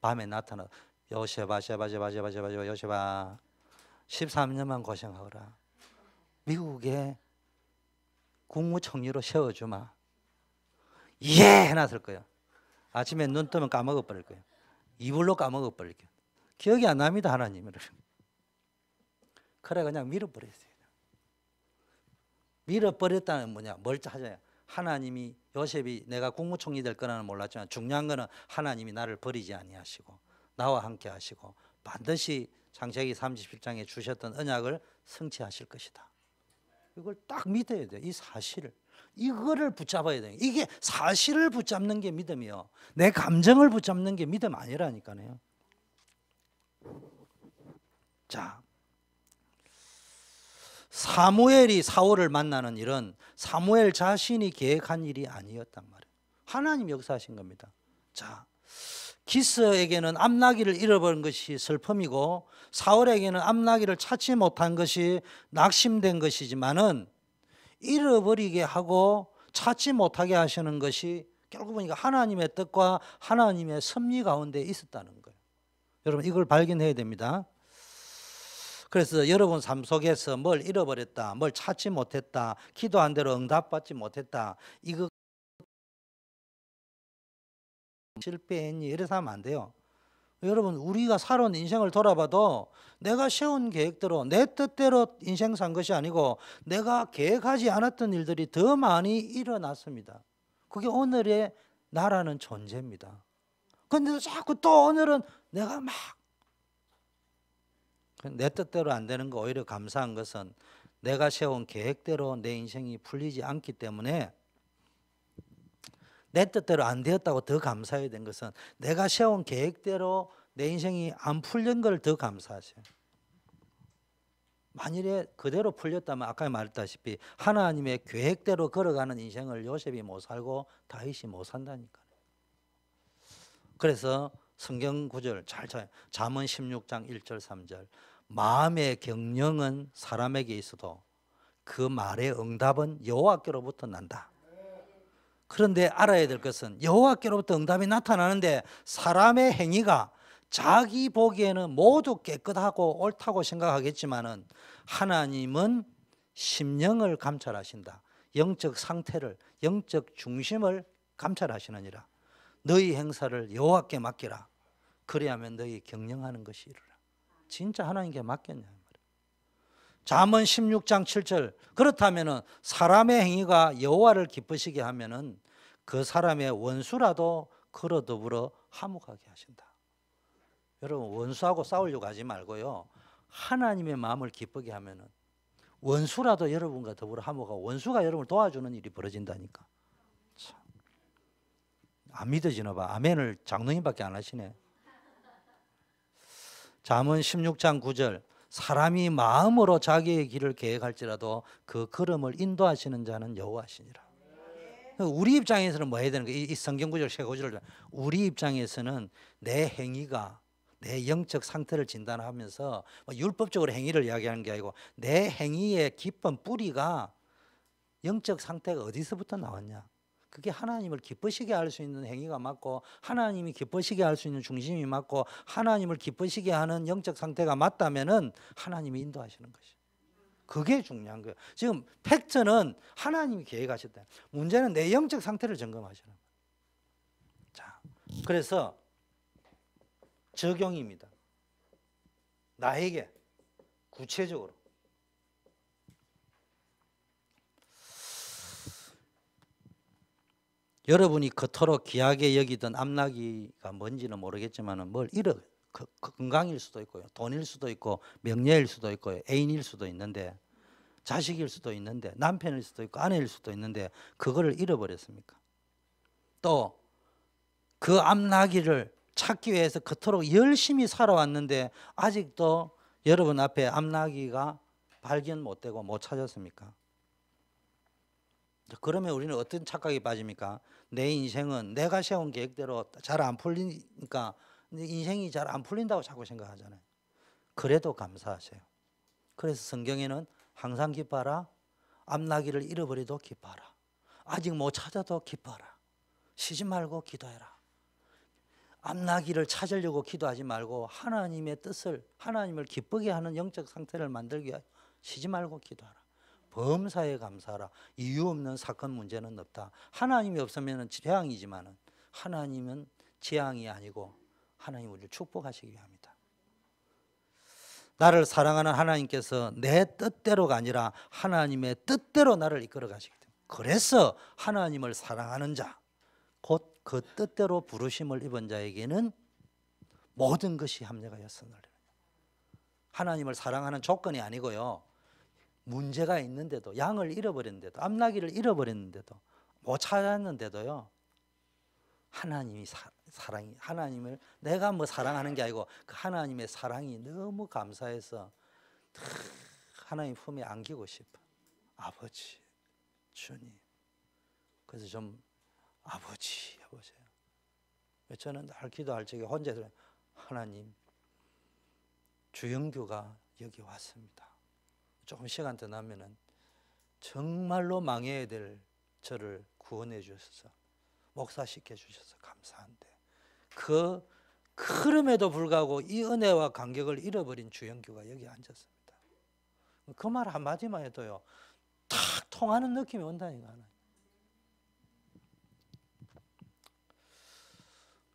밤에 나타나. 요셉아 제바 제바 제바 제바 제바 요셉아 13년만 고생하거라. 미국에 국무총리로 세워주마. 예 해놨을 거예 아침에 눈 뜨면 까먹어 버릴 거예요. 이불로 까먹어 버릴 거예요. 기억이 안 납니다, 하나님을. 그래 그냥 밀어버렸어요. 밀어버렸다는 뭐냐? 뭘 하냐? 하나님이 요셉이 내가 국무총리 될 거라는 몰랐지만 중요한 거는 하나님이 나를 버리지 아니하시고 나와 함께 하시고 반드시 창세기 37장에 주셨던 언약을 성취하실 것이다. 이걸 딱 믿어야 돼. 이 사실을. 이거를 붙잡아야 돼요. 이게 사실을 붙잡는 게 믿음이요. 내 감정을 붙잡는 게 믿음 아니라니까요. 자, 사무엘이 사울을 만나는 일은 사무엘 자신이 계획한 일이 아니었단 말이에요. 하나님 역사하신 겁니다. 자, 기스에게는 암나기를 잃어버린 것이 슬픔이고 사울에게는 암나기를 찾지 못한 것이 낙심된 것이지만은 잃어버리게 하고 찾지 못하게 하시는 것이 결국 보니까 하나님의 뜻과 하나님의 섭리 가운데 있었다는 거예요. 여러분 이걸 발견해야 됩니다. 그래서 여러분 삶 속에서 뭘 잃어버렸다, 뭘 찾지 못했다, 기도한 대로 응답받지 못했다, 이거 실패했니 이래서 하면 안 돼요. 여러분 우리가 살아온 인생을 돌아봐도 내가 세운 계획대로 내 뜻대로 인생 산 것이 아니고 내가 계획하지 않았던 일들이 더 많이 일어났습니다. 그게 오늘의 나라는 존재입니다. 그런데도 자꾸 또 오늘은 내가 막 내 뜻대로 안 되는 거 오히려 감사한 것은 내가 세운 계획대로 내 인생이 풀리지 않기 때문에 내 뜻대로 안 되었다고 더 감사해야 된 것은 내가 세운 계획대로 내 인생이 안 풀린 걸 더 감사하세요. 만일에 그대로 풀렸다면 아까 말했다시피 하나님의 계획대로 걸어가는 인생을 요셉이 못 살고 다윗이 못 산다니까. 그래서 성경 구절 잘 잘. 잠언 16장 1절 3절. 마음의 경영은 사람에게 있어도 그 말의 응답은 여호와께로부터 난다. 그런데 알아야 될 것은 여호와께로부터 응답이 나타나는데 사람의 행위가 자기 보기에는 모두 깨끗하고 옳다고 생각하겠지만은 하나님은 심령을 감찰하신다. 영적 상태를 영적 중심을 감찰하시느니라. 너희 행사를 여호와께 맡기라. 그래야면 너희 경영하는 것이 이르라. 진짜 하나님께 맡겼냐? 잠언 16장 7절 그렇다면은 사람의 행위가 여호와를 기쁘시게 하면은 그 사람의 원수라도 걸어 더불어 화목하게 하신다. 여러분 원수하고 싸우려고 하지 말고요. 하나님의 마음을 기쁘게 하면은 원수라도 여러분과 더불어 화목하고 원수가 여러분을 도와주는 일이 벌어진다니까. 참. 안 믿어지나 봐. 아멘을 장로님밖에 안 하시네. 잠언 16장 9절 사람이 마음으로 자기의 길을 계획할지라도 그 걸음을 인도하시는 자는 여호와시니라. 우리 입장에서는 뭐 해야 되는 거이 성경 구절 세 구절을 우리 입장에서는 내 행위가 내 영적 상태를 진단하면서 뭐 율법적으로 행위를 이야기하는 게 아니고 내 행위의 깊은 뿌리가 영적 상태가 어디서부터 나왔냐? 그게 하나님을 기쁘시게 할 수 있는 행위가 맞고 하나님이 기쁘시게 할 수 있는 중심이 맞고 하나님을 기쁘시게 하는 영적 상태가 맞다면은 하나님이 인도하시는 것이. 그게 중요한 거예요. 지금 팩트는 하나님이 계획하셨다. 문제는 내 영적 상태를 점검하시는 자, 그래서 적용입니다. 나에게 구체적으로 여러분이 그토록 귀하게 여기던 암나기가 뭔지는 모르겠지만 뭘 잃어 그, 그 건강일 수도 있고요 돈일 수도 있고 명예일 수도 있고 애인일 수도 있는데 자식일 수도 있는데 남편일 수도 있고 아내일 수도 있는데 그거를 잃어버렸습니까? 또 그 암나기를 찾기 위해서 그토록 열심히 살아왔는데 아직도 여러분 앞에 암나기가 발견 못 되고 못 찾았습니까? 그러면 우리는 어떤 착각에 빠집니까? 내 인생은 내가 세운 계획대로 잘 안 풀리니까 인생이 잘 안 풀린다고 자꾸 생각하잖아요. 그래도 감사하세요. 그래서 성경에는 항상 기뻐라. 암나기를 잃어버려도 기뻐라. 아직 못 찾아도 기뻐라. 쉬지 말고 기도해라. 암나기를 찾으려고 기도하지 말고 하나님의 뜻을 하나님을 기쁘게 하는 영적 상태를 만들기 위해 쉬지 말고 기도하라. 범사에 감사하라. 이유 없는 사건 문제는 없다. 하나님이 없으면 재앙이지만 하나님은 재앙이 아니고 하나님 우리를 축복하시기 합니다. 나를 사랑하는 하나님께서 내 뜻대로가 아니라 하나님의 뜻대로 나를 이끌어 가시기 때문에 그래서 하나님을 사랑하는 자 곧 그 뜻대로 부르심을 입은 자에게는 모든 것이 합력하였으니 하나님을 사랑하는 조건이 아니고요 문제가 있는데도 양을 잃어버렸는데도 암나기를 잃어버렸는데도 못 찾았는데도요 하나님이 사, 랑이 하나님을 내가 뭐 사랑하는 게 아니고 그 하나님의 사랑이 너무 감사해서 하나님 품에 안기고 싶어 아버지 주님 그래서 좀 아버지 여보세요 저는 날 기도할 적에 혼자 하나님 주영규가 여기 왔습니다 조금 시간 더 나면은 정말로 망해야 될 저를 구원해 주셔서 목사시켜 주셔서 감사한데 그 흐름에도 불구하고 이 은혜와 간격을 잃어버린 주영규가 여기 앉았습니다. 그 말 한마디만 해도요. 탁 통하는 느낌이 온다니까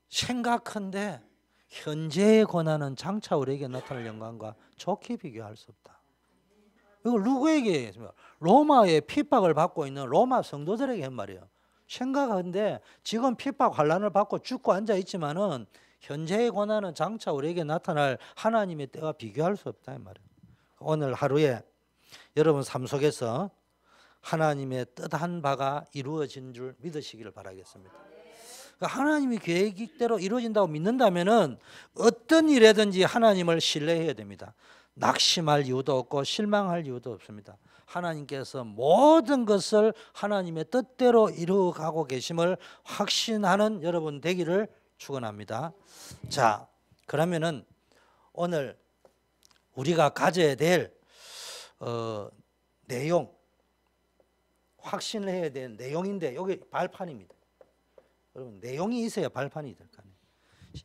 생각한데 현재의 고난은 장차 우리에게 나타날 영광과 좋게 비교할 수 없다. 이걸 누구에게 로마의 핍박을 받고 있는 로마 성도들에게 한 말이에요. 생각한데 지금 핍박 관란을 받고 죽고 앉아 있지만은 현재의 고난은 장차 우리에게 나타날 하나님의 때와 비교할 수 없다 이 말이에요. 오늘 하루에 여러분 삶 속에서 하나님의 뜻한 바가 이루어진 줄 믿으시기를 바라겠습니다. 그러니까 하나님이 계획대로 이루어진다고 믿는다면은 어떤 일에든지 하나님을 신뢰해야 됩니다. 낙심할 이유도 없고 실망할 이유도 없습니다. 하나님께서 모든 것을 하나님의 뜻대로 이루어가고 계심을 확신하는 여러분 되기를 축원합니다. 자, 그러면은 오늘 우리가 가져야 될 어, 내용, 확신을 해야 될 내용인데 여기 발판입니다. 여러분 내용이 있어야 발판이 될거 아니에요.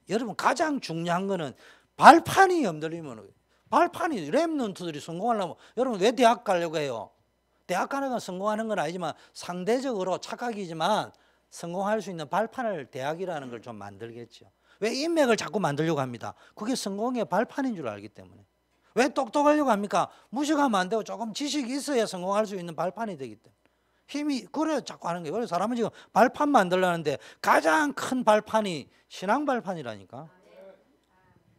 여러분 가장 중요한 거는 발판이 흔들리면 발판이 랩런트들이 성공하려면 여러분 왜 대학 가려고 해요? 대학 가는 건 성공하는 건 아니지만 상대적으로 착각이지만 성공할 수 있는 발판을 대학이라는 걸 좀 만들겠죠. 왜 인맥을 자꾸 만들려고 합니다. 그게 성공의 발판인 줄 알기 때문에. 왜 똑똑하려고 합니까? 무식하면 안 되고 조금 지식이 있어야 성공할 수 있는 발판이 되기 때문에. 힘이 그래 자꾸 하는 거그래 사람은 지금 발판 만들라는데 가장 큰 발판이 신앙 발판이라니까.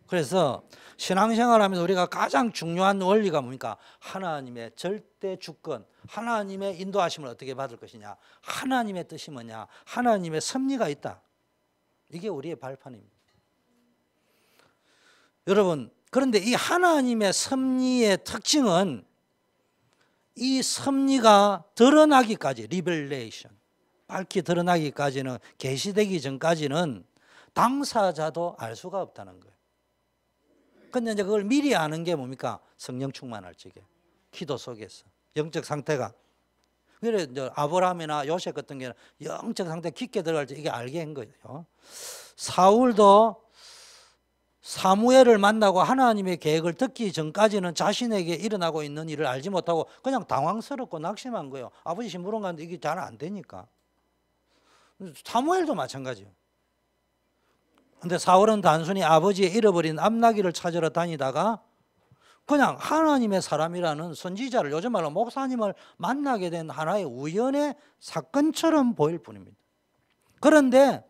그래서 신앙생활 하면서 우리가 가장 중요한 원리가 뭡니까? 하나님의 절대 주권, 하나님의 인도하심을 어떻게 받을 것이냐, 하나님의 뜻이 뭐냐, 하나님의 섭리가 있다. 이게 우리의 발판입니다. 여러분, 그런데 이 하나님의 섭리의 특징은 이 섭리가 드러나기까지 리벨레이션 밝히 드러나기까지는 계시되기 전까지는 당사자도 알 수가 없다는 거예요. 근데 이제 그걸 미리 아는 게 뭡니까? 성령 충만할 적에 기도 속에서 영적 상태가 그래 이제 아브라함이나 요셉 같은 경 영적 상태 깊게 들어갈 때 이게 알게 한 거예요. 사울도 사무엘을 만나고 하나님의 계획을 듣기 전까지는 자신에게 일어나고 있는 일을 알지 못하고 그냥 당황스럽고 낙심한 거예요. 아버지 신부름 가는데 이게 잘 안 되니까. 사무엘도 마찬가지예요. 근데 사울은 단순히 아버지의 잃어버린 암나귀를 찾으러 다니다가 그냥 하나님의 사람이라는 선지자를 요즘 말로 목사님을 만나게 된 하나의 우연의 사건처럼 보일 뿐입니다. 그런데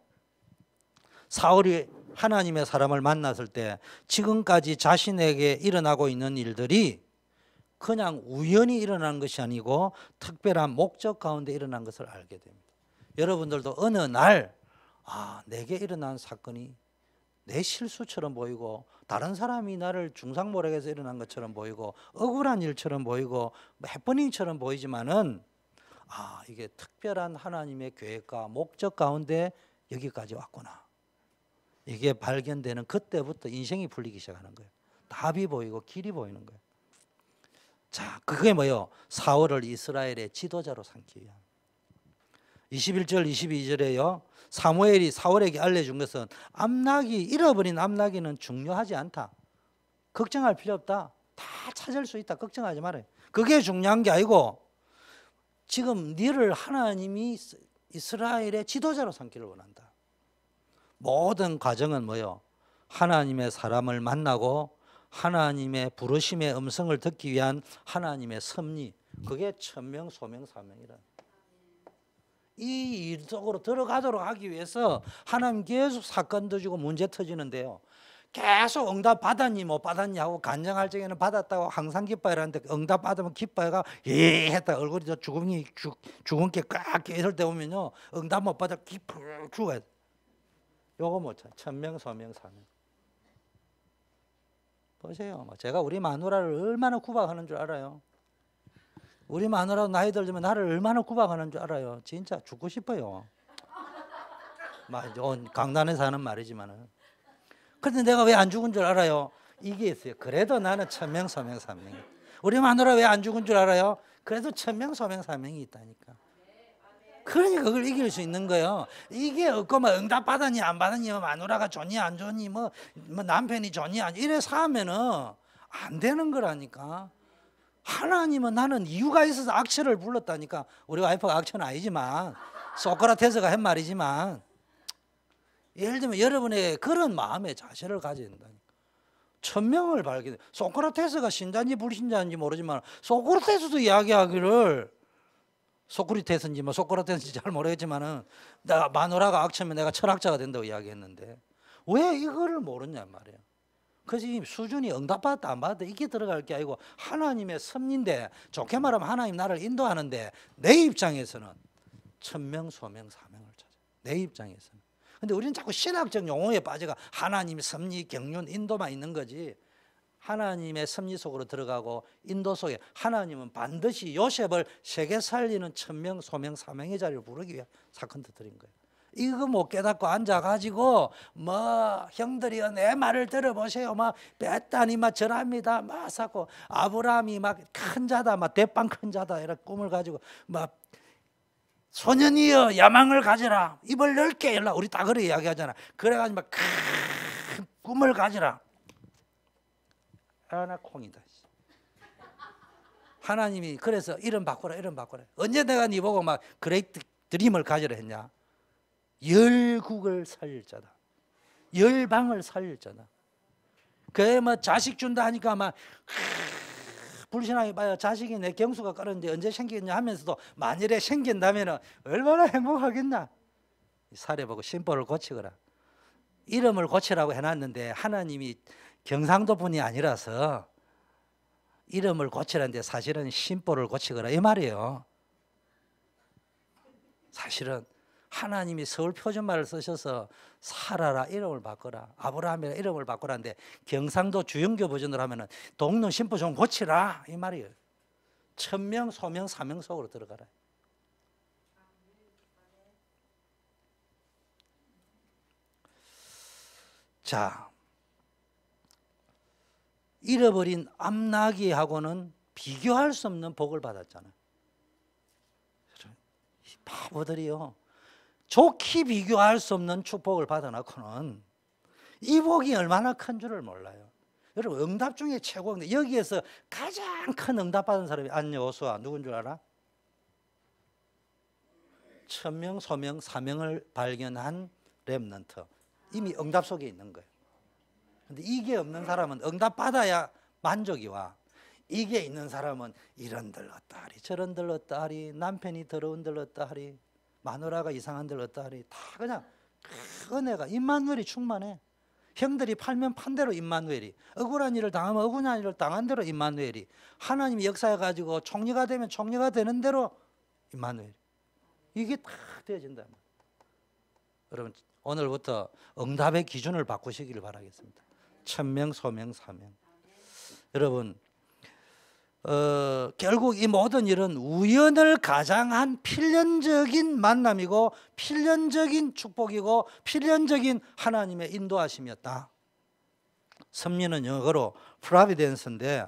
사울이 하나님의 사람을 만났을 때 지금까지 자신에게 일어나고 있는 일들이 그냥 우연히 일어난 것이 아니고 특별한 목적 가운데 일어난 것을 알게 됩니다. 여러분들도 어느 날 아, 내게 일어난 사건이 내 실수처럼 보이고 다른 사람이 나를 중상모략에서 일어난 것처럼 보이고 억울한 일처럼 보이고 뭐 해프닝처럼 보이지만은 아 이게 특별한 하나님의 계획과 목적 가운데 여기까지 왔구나 이게 발견되는 그때부터 인생이 풀리기 시작하는 거예요 답이 보이고 길이 보이는 거예요 자 그게 뭐요 사월을 이스라엘의 지도자로 삼기 위한 21절 22절에요. 사무엘이 사울에게 알려준 것은 암나기 잃어버린 암나기는 중요하지 않다. 걱정할 필요 없다. 다 찾을 수 있다. 걱정하지 말아요. 그게 중요한 게 아니고 지금 너를 하나님이 이스라엘의 지도자로 삼기를 원한다. 모든 과정은 뭐요? 하나님의 사람을 만나고 하나님의 부르심의 음성을 듣기 위한 하나님의 섭리. 그게 천명, 소명, 사명이라. 이일 속으로 들어가도록 하기 위해서 하나님 계속 사건 터지고 문제 터지는데요. 계속 응답 받았니 못 받았냐고 간증할 적에는 받았다고 항상 기뻐해는데 응답 받으면 기뻐해가 예 했다 얼굴이 저 주근이 주, 주근깨 깎여 이때 오면요 응답 못 받아 기뻐 죽어 요거 못참 뭐 천명 소명 사명 보세요 뭐 제가 우리 마누라를 얼마나 구박하는 줄 알아요 우리 마누라 나이 들면 나를 얼마나 구박하는 줄 알아요. 진짜 죽고 싶어요. 강단에 사는 말이지만은. 그런데 내가 왜 안 죽은 줄 알아요? 이게 있어요. 그래도 나는 천명 소명 삼명. 우리 마누라 왜 안 죽은 줄 알아요? 그래도 천명 소명 삼명이 있다니까. 그러니까 그걸 이길 수 있는 거예요. 이게 없고 뭐 응답 받았니 안 받았니 뭐 마누라가 좋니 안 좋니 뭐, 뭐 남편이 좋니 안 이래 사면은 안 되는 거라니까. 하나님은 나는 이유가 있어서 악천을 불렀다니까 우리 와이프가 악천 아니지만 소크라테스가 한 말이지만 예를 들면 여러분의 그런 마음의 자세를 가진다니까 천명을 발견해 소크라테스가 신자인지 불신자인지 모르지만 소크라테스도 이야기하기를 소크리테스인지 뭐 소크라테스인지 잘 모르겠지만은 내가 마누라가 악천면 내가 철학자가 된다고 이야기했는데 왜 이거를 모르냐 말이에요 그것이 수준이 응답받았다 안 받았다 이게 들어갈 게 아니고 하나님의 섭리인데 좋게 말하면 하나님 나를 인도하는데 내 입장에서는 천명 소명 사명을 찾아 내 입장에서는 근데 우리는 자꾸 신학적 용어에 빠져가 하나님 섭리 경륜 인도만 있는 거지 하나님의 섭리 속으로 들어가고 인도 속에 하나님은 반드시 요셉을 세계 살리는 천명 소명 사명의 자리를 부르기 위해 사건 터뜨린 거예요 이거 못 깨닫고 앉아가지고 뭐 형들이여 내 말을 들어보세요 막 뱃단이 막 절합니다 막 사고 아브라함이 막 큰 자다 막 대빵 큰 자다 이런 꿈을 가지고 막 소년이여 야망을 가지라 입을 넓게 열라 우리 다 그래 이야기하잖아 그래가지고 막큰 꿈을 가지라 하나 콩이다 하나님이 그래서 이름 바꾸라 이름 바꾸라 언제 내가 네 보고 막 그레이트 드림을 가지라 했냐 열국을 살릴 자다. 열방을 살릴 자다. 그뭐 자식 준다 하니까 막 불신하게 봐요. 자식이 내 경수가 었는데 언제 생기겠냐 하면서도 만일에 생긴다면 얼마나 행복하겠나. 살해보고 심보를 고치거라. 이름을 고치라고 해놨는데 하나님이 경상도 분이 아니라서 이름을 고치라는데 사실은 심보를 고치거라 이 말이에요. 사실은 하나님이 서울 표준말을 쓰셔서 살아라 이름을 바꿔라 아브라함이라 이름을 바꿔라인데 경상도 주영교 버전으로 하면은 동료 신부 좀 고치라 이 말이에요. 천명 소명 사명 속으로 들어가라. 자 잃어버린 암나귀하고는 비교할 수 없는 복을 받았잖아요. 그렇죠? 바보들이요. 좋게 비교할 수 없는 축복을 받아놓고는 이 복이 얼마나 큰 줄을 몰라요. 여러분 응답 중에 최고인데 여기에서 가장 큰 응답 받은 사람이 안여호수아 누군 줄 알아? 천명, 소명, 사명을 발견한 렘넌트 이미 응답 속에 있는 거예요. 근데 이게 없는 사람은 응답 받아야 만족이 와. 이게 있는 사람은 이런 들렀다 하리 저런 들렀다 하리 남편이 더러운 들렀다 하리 마누라가 이상한 데를 떠다 하니 다 그냥 큰애가 임마누엘이 충만해. 형들이 팔면 판대로 임마누엘이 억울한 일을 당하면 억울한 일을 당한 대로 임마누엘이 하나님 역사해 가지고 총리가 되면 총리가 되는 대로 임마누엘 이게 다 되어진다. 여러분 오늘부터 응답의 기준을 바꾸시기를 바라겠습니다. 천명, 소명, 사명. 여러분 어, 결국 이 모든 일은 우연을 가장한 필연적인 만남이고 필연적인 축복이고 필연적인 하나님의 인도하심이었다. 섭리는 영어로 프라비덴스인데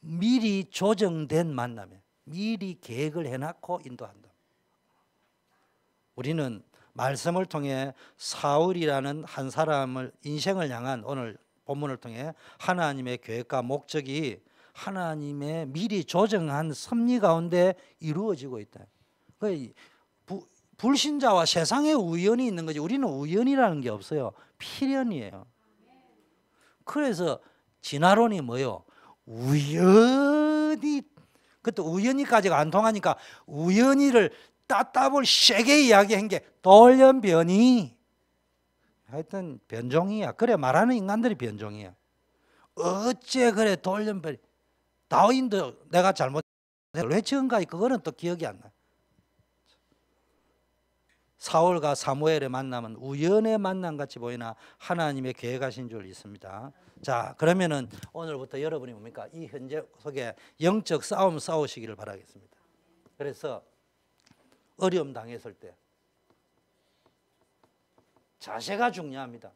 미리 조정된 만남에 미리 계획을 해놓고 인도한다. 우리는 말씀을 통해 사울이라는 한 사람을 인생을 향한 오늘 본문을 통해 하나님의 계획과 목적이 하나님의 미리 조정한 섭리 가운데 이루어지고 있다. 그 불신자와 세상에 우연이 있는 거지 우리는 우연이라는 게 없어요. 필연이에요. 그래서 진화론이 뭐요? 우연히 그때 우연히까지가 안 통하니까 우연히를 따따블 세게 이야기한 게 돌연변이 하여튼 변종이야. 그래 말하는 인간들이 변종이야. 어째 그래 돌연변이 다윈도 내가 잘못 왜 지은가 그거는 또 기억이 안 나. 사울과 사무엘의 만남은 우연의 만남 같이 보이나 하나님의 계획하신 줄 있습니다. 자, 그러면은 오늘부터 여러분이 뭡니까? 이 현재 속에 영적 싸움 싸우시기를 바라겠습니다. 그래서 어려움 당했을 때 자세가 중요합니다.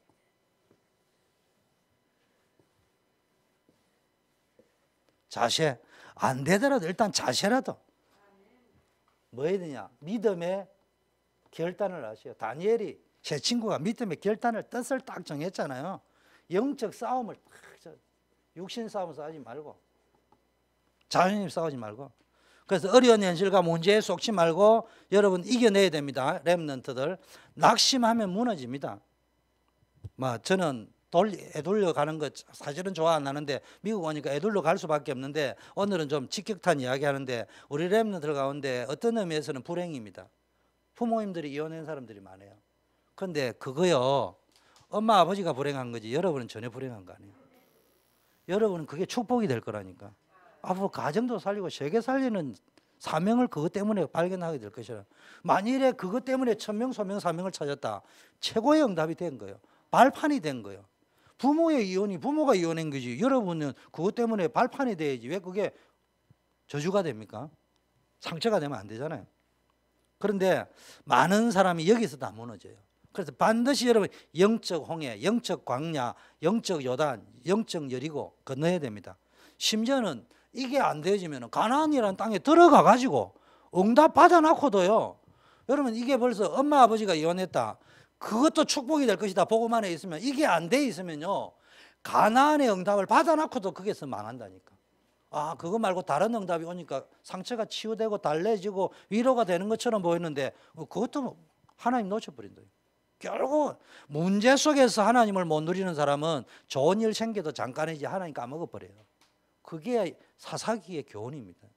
자세. 안 되더라도 일단 자세라도. 뭐 해야 되냐? 믿음의 결단을 하세요. 다니엘이 제 친구가 믿음의 결단을 뜻을 딱 정했잖아요. 영적 싸움을 육신 싸움 싸우지 말고 자존심 싸우지 말고 그래서 어려운 현실과 문제에 속지 말고 여러분 이겨내야 됩니다. 랩런트들 낙심하면 무너집니다. 뭐 저는 돌, 애돌려 가는 거 사실은 좋아 안 하는데 미국 오니까 애돌려 갈 수밖에 없는데 오늘은 좀 직격탄 이야기 하는데 우리 랩런들 가운데 어떤 의미에서는 불행입니다. 부모님들이 이혼한 사람들이 많아요. 근데 그거요. 엄마 아버지가 불행한 거지 여러분은 전혀 불행한 거 아니에요. 여러분은 그게 축복이 될 거라니까. 앞으로 그 가정도 살리고 세계 살리는 사명을 그것 때문에 발견하게 될 것이라. 만일에 그것 때문에 천명, 소명, 사명을 찾았다. 최고의 응답이 된 거예요. 발판이 된 거예요. 부모의 이혼이 부모가 이혼한 거지. 여러분은 그것 때문에 발판이 돼야지. 왜 그게 저주가 됩니까? 상처가 되면 안 되잖아요. 그런데 많은 사람이 여기서 다 무너져요. 그래서 반드시 여러분 영적 홍해, 영적 광야, 영적 요단, 영적 여리고 건너야 됩니다. 심지어는 이게 안 되어지면 가난이라는 땅에 들어가 가지고 응답 받아놓고도요. 여러분 이게 벌써 엄마 아버지가 이혼했다. 그것도 축복이 될 것이다. 복음 안에 있으면 이게 안 돼 있으면요. 가나안의 응답을 받아놓고도 거기서 망한다니까. 아, 그거 말고 다른 응답이 오니까 상처가 치유되고 달래지고 위로가 되는 것처럼 보였는데 그것도 뭐 하나님 놓쳐버린다. 결국 문제 속에서 하나님을 못 누리는 사람은 좋은 일 생겨도 잠깐이지 하나님 까먹어버려요. 그게 사사기의 교훈입니다.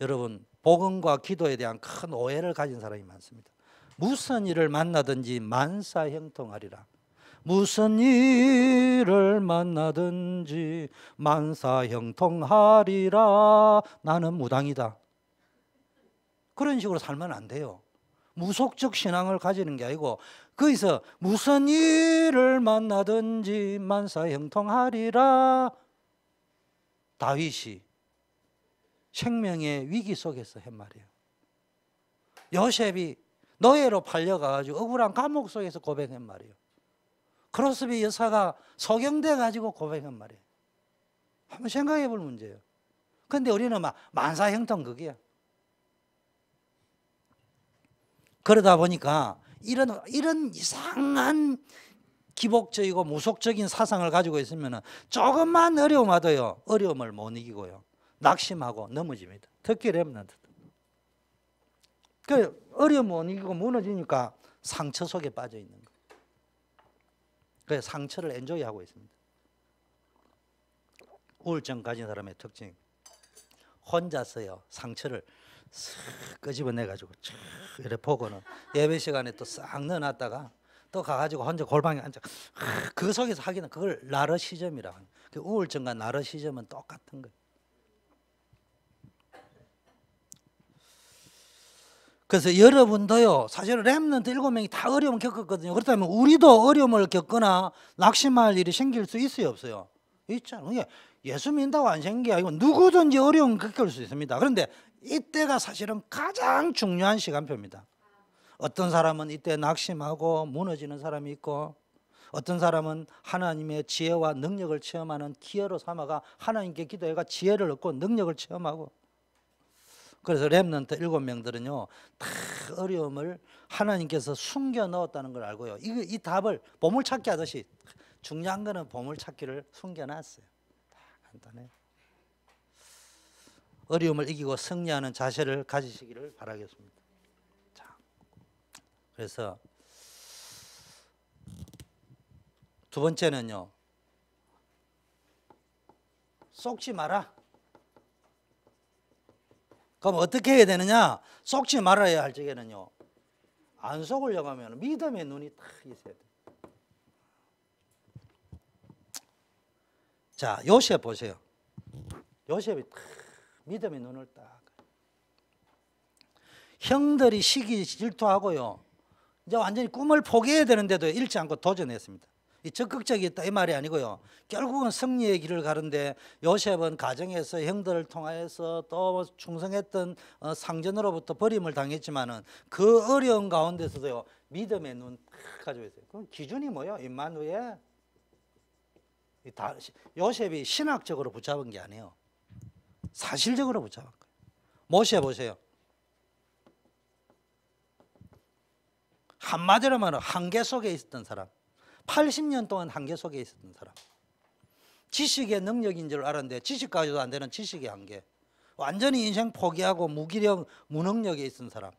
여러분 복음과 기도에 대한 큰 오해를 가진 사람이 많습니다. 무슨 일을 만나든지 만사 형통하리라. 무슨 일을 만나든지 만사 형통하리라. 나는 무당이다. 그런 식으로 살면 안 돼요. 무속적 신앙을 가지는 게 아니고 거기서 무슨 일을 만나든지 만사 형통하리라. 다윗이 생명의 위기 속에서 한 말이에요. 요셉이 노예로 팔려가지고 억울한 감옥 속에서 고백한 말이에요. 크로스비 여사가 소경돼가지고 고백한 말이에요. 한번 생각해 볼 문제예요. 근데 우리는 막 만사 형통 그게야. 그러다 보니까 이런, 이런 이상한 기복적이고 무속적인 사상을 가지고 있으면 조금만 어려움 와도요, 어려움을 못 이기고요. 낙심하고 넘어집니다. 특히 렘넌트그 어려움 못 이기고 무너지니까 상처 속에 빠져 있는 거예요. 그 상처를 엔조이하고 있습니다. 우울증 가진 사람의 특징. 혼자서요 상처를 끄집어내가지고 쭉 이래 보고는 예배 시간에 또싹 넣어놨다가 또 가가지고 혼자 골방에 앉아 그 속에서 하기는 그걸 나르시즘이라고 합니다. 그 우울증과 나르시즘은 똑같은 거예요. 그래서 여러분도요, 사실 랩런트 일곱 명이 다 어려움을 겪었거든요. 그렇다면 우리도 어려움을 겪거나 낙심할 일이 생길 수 있어요, 없어요? 있잖아요. 그러니까 예수 믿는다고 안 생겨. 이건 누구든지 어려움 겪을 수 있습니다. 그런데 이때가 사실은 가장 중요한 시간표입니다. 어떤 사람은 이때 낙심하고 무너지는 사람이 있고 어떤 사람은 하나님의 지혜와 능력을 체험하는 기회로 삼아가 하나님께 기도해가 지혜를 얻고 능력을 체험하고 그래서 렘넌트 일곱 명들은요 다 어려움을 하나님께서 숨겨 넣었다는 걸 알고요. 이, 이 답을 보물찾기 하듯이 중요한 거는 보물찾기를 숨겨놨어요. 간단해 어려움을 이기고 승리하는 자세를 가지시기를 바라겠습니다. 자, 그래서 두 번째는요. 속지 마라. 그럼 어떻게 해야 되느냐? 속지 말아야 할 적에는요. 안 속으려고 하면 믿음의 눈이 탁 있어야 돼. 자, 요셉 보세요. 요셉이 믿음의 눈을 딱. 형들이 시기 질투하고요. 이제 완전히 꿈을 포기해야 되는데도 잃지 않고 도전했습니다. 이 적극적이었다 이 말이 아니고요. 결국은 승리의 길을 가는데 요셉은 가정에서 형들을 통하여서 또 충성했던 어, 상전으로부터 버림을 당했지만은 그 어려운 가운데서도요 믿음의 눈 가지고 있어요. 그 기준이 뭐요? 임마누에 요셉이 신학적으로 붙잡은 게 아니에요. 사실적으로 붙잡은 거예요. 모세 보세요. 한마디로 말하면 한계 속에 있었던 사람. 80년 동안 한계 속에 있었던 사람. 지식의 능력인 줄 알았는데 지식 가지도 안 되는 지식의 한계. 완전히 인생 포기하고 무기력, 무능력에 있던 사람.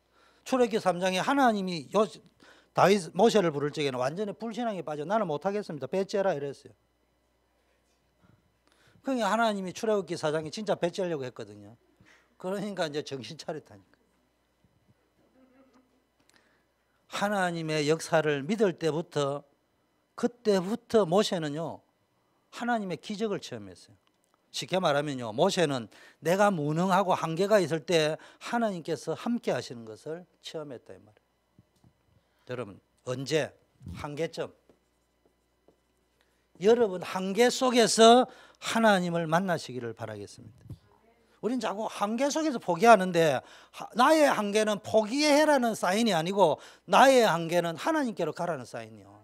출애기 굽 3장에 하나님이 요, 다윗 모세를 부를 적에는 완전히 불신앙에 빠져 나는 못하겠습니다. 배째라 이랬어요. 그러니까 하나님이 출애굽기 사장이 진짜 배째려고 했거든요. 그러니까 이제 정신 차렸다니까. 하나님의 역사를 믿을 때부터 그때부터 모세는요 하나님의 기적을 체험했어요. 쉽게 말하면요 모세는 내가 무능하고 한계가 있을 때 하나님께서 함께 하시는 것을 체험했다 이 말이에요. 여러분 언제 한계점 여러분 한계 속에서 하나님을 만나시기를 바라겠습니다. 우린 자꾸 한계 속에서 포기하는데 나의 한계는 포기해라는 사인이 아니고 나의 한계는 하나님께로 가라는 사인이요.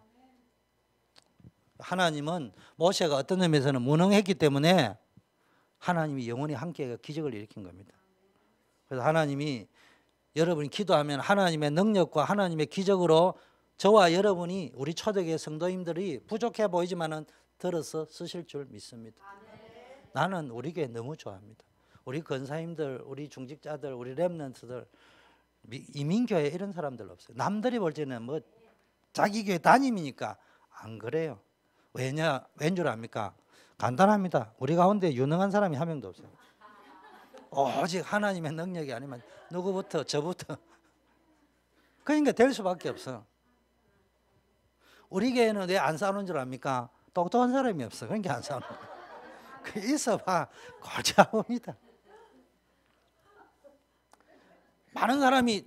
하나님은 모세가 어떤 점에서는 무능했기 때문에 하나님이 영원히 함께 기적을 일으킨 겁니다. 그래서 하나님이 여러분이 기도하면 하나님의 능력과 하나님의 기적으로 저와 여러분이 우리 초대교 성도님들이 부족해 보이지만은 들어서 쓰실 줄 믿습니다. 나는 우리 교회 너무 좋아합니다. 우리 건사님들, 우리 중직자들, 우리 렘넌트들 이민교회 이런 사람들 없어요. 남들이 볼 때는 뭐 자기 교회 담임이니까 안 그래요. 왜냐 왠 줄 압니까? 간단합니다. 우리 가운데 유능한 사람이 한 명도 없어요. 오직 하나님의 능력이 아니면 누구부터 저부터 그러니까 될 수밖에 없어. 우리 교회는 왜안 싸우는 줄 압니까? 똑똑한 사람이 없어. 그러니안 싸우는 거야. 그 있어봐 고자옵니다. 많은 사람이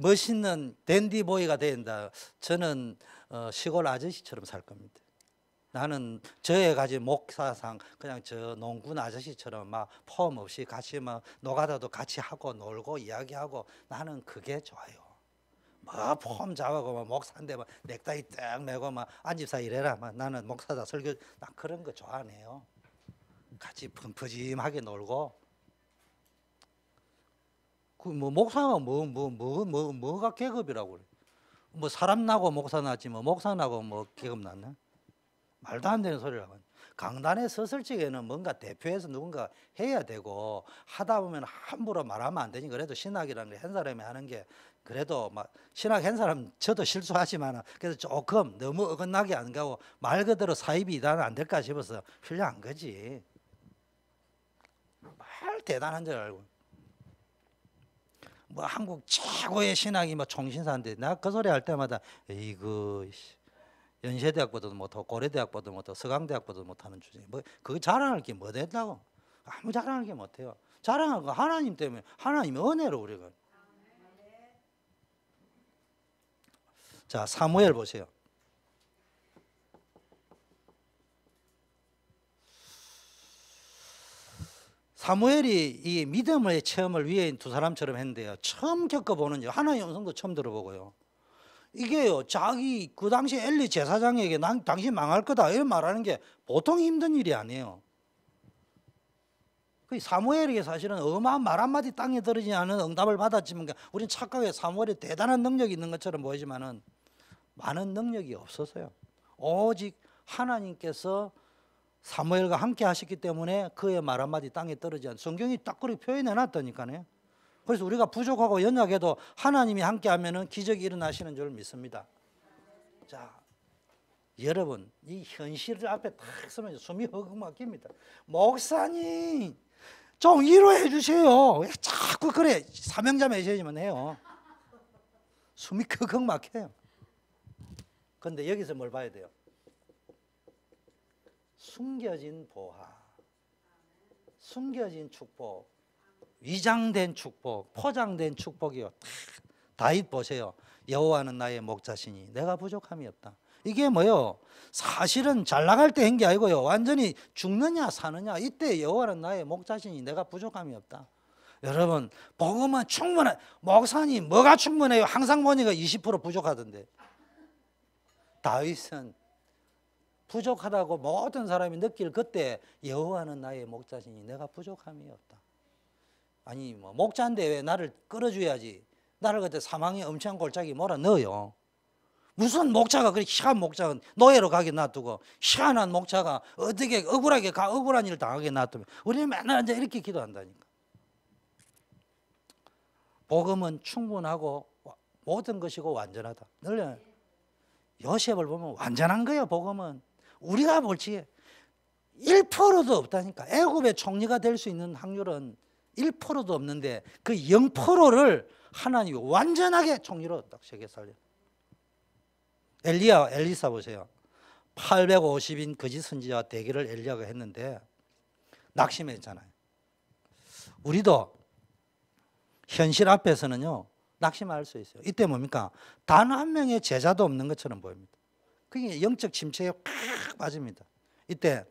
멋있는 댄디보이가 된다. 저는 어, 시골 아저씨처럼 살 겁니다. 나는 저의 가진 목사상 그냥 저 농군 아저씨처럼 막포 없이 같이 막 뭐 노가다도 같이 하고 놀고 이야기하고 나는 그게 좋아요. 막포 뭐 잡아고 막 뭐 목사인데 막 넥타이 딱 메고 막 안집사 이래라 막 나는 목사다 설교 나 그런 거 좋아하네요. 같이 펑퍼짐하게 놀고 그 뭐 목사면 뭐뭐뭐뭐 뭐, 뭐, 뭐가 계급이라고 그래. 뭐 사람 나고 목사 나지뭐 목사 나고 뭐기금 났나? 말도 안 되는 소리라고. 강단에 서설 적에는 뭔가 대표해서 누군가 해야 되고 하다 보면 함부로 말하면 안 되니 그래도 신학이라는 게 한 사람이 하는 게 그래도 막 신학 한 사람 저도 실수하지만 그래서 조금 너무 어긋나게 안 가고 말 그대로 사입이 단안 될까 싶어서 필요한 거지 말 대단한 줄 알고 뭐 한국 최고의 신학이 뭐 종신사인데 나 그 소리 할 때마다 이거 연세대학보다 못하고 고려대학보다 못하고 서강대학보다 못하는 주제 뭐 그거 자랑할 게 뭐 됐다고 아무 자랑할 게 못해요 자랑할 거 하나님 때문에 하나님의 은혜로 우리가 자 사무엘 보세요 사무엘이 이 믿음의 체험을 위해두 사람처럼 했는데요. 처음 겪어보는 요 하나의 음성도 처음 들어보고요. 이게요, 자기 그 당시 엘리 제사장에게 난, 당신 망할 거다 이런 말하는 게 보통 힘든 일이 아니에요. 그 사무엘에게 사실은 어마한 말 한마디 땅에 떨어지지 않은 응답을 받았지만 그러니까 우리는 착각해 사무엘이 대단한 능력이 있는 것처럼 보이지만은 많은 능력이 없어서요. 오직 하나님께서 사무엘과 함께 하셨기 때문에 그의 말 한마디 땅에 떨어지지 않. 성경이 딱 그렇게 표현해 놨다니까요. 그래서 우리가 부족하고 연약해도 하나님이 함께 하면은 기적이 일어나시는 줄 믿습니다. 자, 여러분 이현실 앞에 탁 서면 숨이 허겁막힙니다. 목사님 좀 위로해 주세요. 자꾸 그래 사명자 메시지만 해요. 숨이 크걱 막혀요. 근데 여기서 뭘 봐야 돼요? 숨겨진 보화, 숨겨진 축복, 위장된 축복, 포장된 축복이요. 다윗 보세요. 여호와는 나의 목자신이 내가 부족함이 없다. 이게 뭐요? 사실은 잘 나갈 때 한 게 아니고요. 완전히 죽느냐 사느냐 이때 여호와는 나의 목자신이 내가 부족함이 없다. 여러분 복음은 충분해. 목사님 뭐가 충분해요? 항상 보니까 20% 부족하던데. 다윗은 부족하다고 모든 사람이 느낄 그때 여호와는 나의 목자시니 내가 부족함이 없다. 아니 뭐 목자인데 왜 나를 끌어줘야지. 나를 그때 사망의 엄청 골짜기 몰아 넣어요. 무슨 목자가 그렇게 희한 목자가 노예로 가게 놔두고 희한한 목자가 어떻게 억울하게 가 억울한 일을 당하게 놔두면 우리는 맨날 이제 이렇게 기도한다니까. 복음은 충분하고 모든 것이고 완전하다. 늘 예. 요셉을 보면 완전한 거예요. 복음은. 우리가 볼지 1%도 없다니까. 애굽의 총리가 될 수 있는 확률은 1%도 없는데 그 0%를 하나님이 완전하게 총리로 딱 세게 살려. 엘리야, 엘리사 보세요. 850인 거짓 선지자 대결을 엘리야가 했는데 낙심했잖아요. 우리도 현실 앞에서는요. 낙심할 수 있어요. 이때 뭡니까? 단 한 명의 제자도 없는 것처럼 보입니다. 그게 영적 침체에 팍 빠집니다. 이때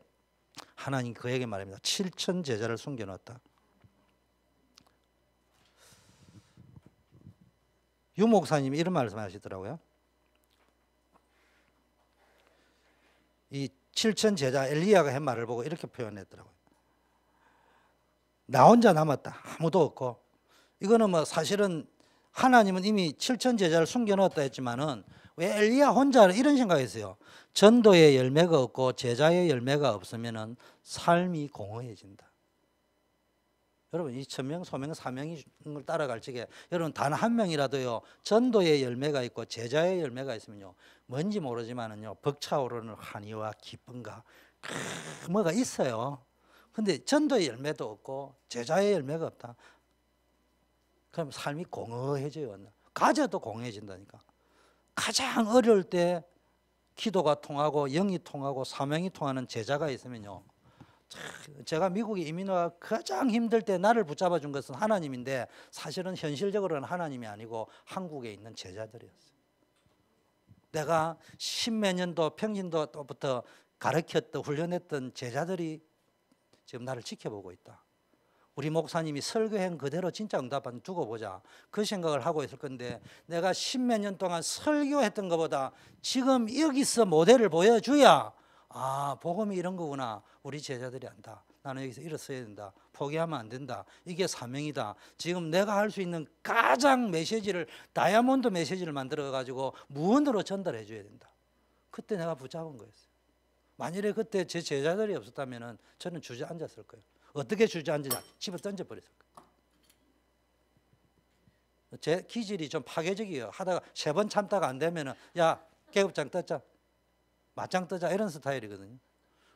하나님 그에게 말합니다. 7천 제자를 숨겨놨다. 유 목사님이 이런 말씀하시더라고요. 이 7천 제자 엘리야가 한 말을 보고 이렇게 표현했더라고요. 나 혼자 남았다. 아무도 없고. 이거는 뭐 사실은 하나님은 이미 7천 제자를 숨겨놓았다 했지만은 왜 엘리야 혼자 이런 생각했어요. 전도의 열매가 없고 제자의 열매가 없으면은 삶이 공허해진다. 여러분 이 천명, 소명, 사명을 따라갈 적에 여러분 단 한 명이라도요 전도의 열매가 있고 제자의 열매가 있으면요 뭔지 모르지만은요 벅차오르는 한이와 기쁨과 크, 뭐가 있어요. 근데 전도의 열매도 없고 제자의 열매가 없다. 그럼 삶이 공허해져요. 가져도 공허해진다니까. 가장 어려울 때 기도가 통하고 영이 통하고 사명이 통하는 제자가 있으면요. 제가 미국의 이민화 가장 힘들 때 나를 붙잡아 준 것은 하나님인데 사실은 현실적으로는 하나님이 아니고 한국에 있는 제자들이었어요. 내가 십몇 년도 평신도부터 가르쳤던 훈련했던 제자들이 지금 나를 지켜보고 있다. 우리 목사님이 설교행 그대로 진짜 응답한 두고 보자 그 생각을 하고 있을 건데 내가 십몇 년 동안 설교했던 것보다 지금 여기서 모델을 보여줘야 아 복음이 이런 거구나 우리 제자들이 안다 나는 여기서 일어서야 된다 포기하면 안 된다 이게 사명이다 지금 내가 할 수 있는 가장 메시지를 다이아몬드 메시지를 만들어 가지고 무언으로 전달해 줘야 된다 그때 내가 붙잡은 거였어요 만일에 그때 제 제자들이 없었다면 저는 주저앉았을 거예요 어떻게 주저앉으냐 집어 던져버렸어요. 제 기질이 좀 파괴적이에요. 하다가 세 번 참다가 안 되면은 야 계급장 떴자 맞짱 뜨자 이런 스타일이거든요.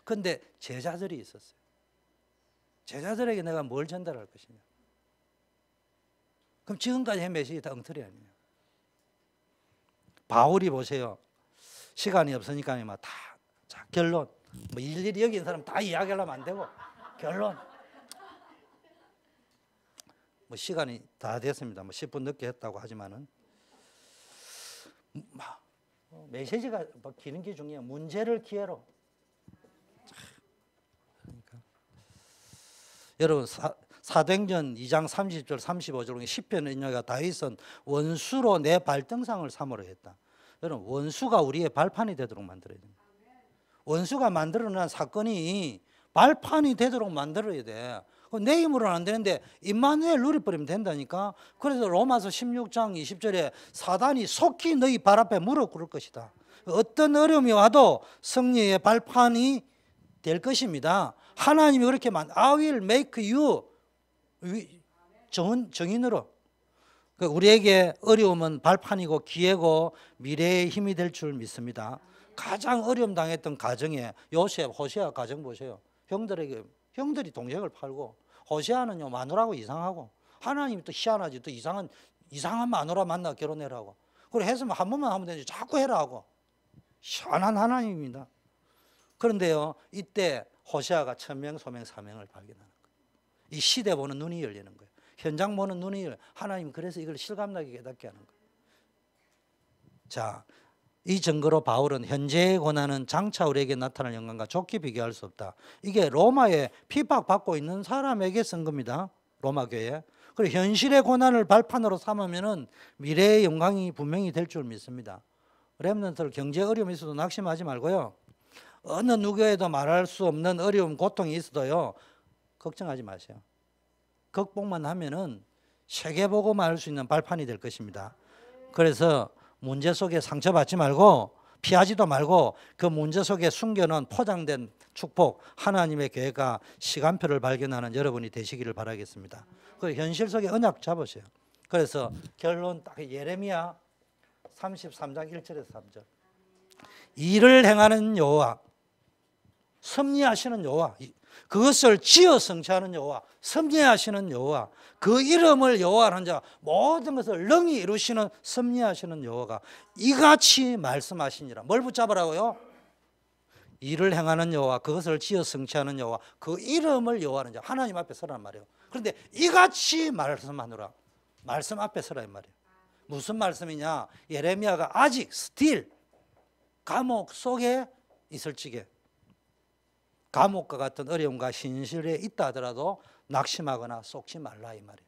근데 제자들이 있었어요. 제자들에게 내가 뭘 전달할 것이냐. 그럼 지금까지 헤매시기 다 엉터리 아니에 바울이 보세요. 시간이 없으니까 막다 결론 뭐 일일이 여기 있는 사람 다 이야기하려면 안 되고 결론. 뭐 시간이 다 됐습니다. 뭐 10분 늦게 했다고 하지만은 음, 메시지가 막 뭐 기는 게 중요해요. 문제를 기회로. 그러니까 여러분 사, 사도행전 2장 30절 35절 중에 시편 인녀가 다윗은 원수로 내 발등상을 삼으려 했다. 여러분 원수가 우리의 발판이 되도록 만들어야 됩니다. 원수가 만들어낸 사건이 발판이 되도록 만들어야 돼. 내 힘으로는 안 되는데 임마누엘 누리버리면 된다니까. 그래서 로마서 16장 20절에 사단이 속히 너희 발 앞에 무릎 꿇을 것이다. 어떤 어려움이 와도 승리의 발판이 될 것입니다. 하나님이 그렇게만 I will make you 정, 정인으로 그 우리에게 어려움은 발판이고 기회고 미래의 힘이 될 줄 믿습니다. 가장 어려움 당했던 가정에 요셉, 호세아 가정 보세요. 형들에게 형들이 동생을 팔고 호세아는요 마누라고 이상하고 하나님이 또 희한하지 또 이상한 이상한 마누라 만나 결혼해라고 그래 했으면 한 번만 하면 되지 자꾸 해라 고 희한한 하나님입니다. 그런데요 이때 호세아가 천명 소명 사명을 발견하는 거예요. 이 시대 보는 눈이 열리는 거예요. 현장 보는 눈이 열려. 하나님 그래서 이걸 실감나게 깨닫게 하는 거예요. 자이 증거로 바울은 현재의 고난은 장차 우리에게 나타날 영광과 좋게 비교할 수 없다. 이게 로마에 핍박받고 있는 사람에게 쓴 겁니다. 로마 교회. 그리고 현실의 고난을 발판으로 삼으면은 미래의 영광이 분명히 될 줄 믿습니다. 렘넌트를 경제 어려움이 있어도 낙심하지 말고요. 어느 누구에도 말할 수 없는 어려움, 고통이 있어도요. 걱정하지 마세요. 극복만 하면은 세계보고 말할 수 있는 발판이 될 것입니다. 그래서 문제 속에 상처받지 말고 피하지도 말고 그 문제 속에 숨겨놓은 포장된 축복 하나님의 계획과 시간표를 발견하는 여러분이 되시기를 바라겠습니다. 그 현실 속에 언약 잡으세요. 그래서 결론 딱 예레미야 33장 1절에서 3절. 일을 행하는 여호와 섭리하시는 여호와 그것을 지어 성취하는 여호와, 섭리하시는 여호와, 그 이름을 여호와라는 자 모든 것을 능히 이루시는 섭리하시는 여호와가 이같이 말씀하시니라. 뭘 붙잡으라고요? 일을 행하는 여호와, 그것을 지어 성취하는 여호와, 그 이름을 여호와는 자 하나님 앞에 서란 말이에요. 그런데 이같이 말씀하노라. 말씀 앞에 서란 말이에요. 무슨 말씀이냐? 예레미야가 아직 스틸 감옥 속에 있을 지게 감옥과 같은 어려움과 신실에 있다 하더라도 낙심하거나 속지 말라 이 말이에요.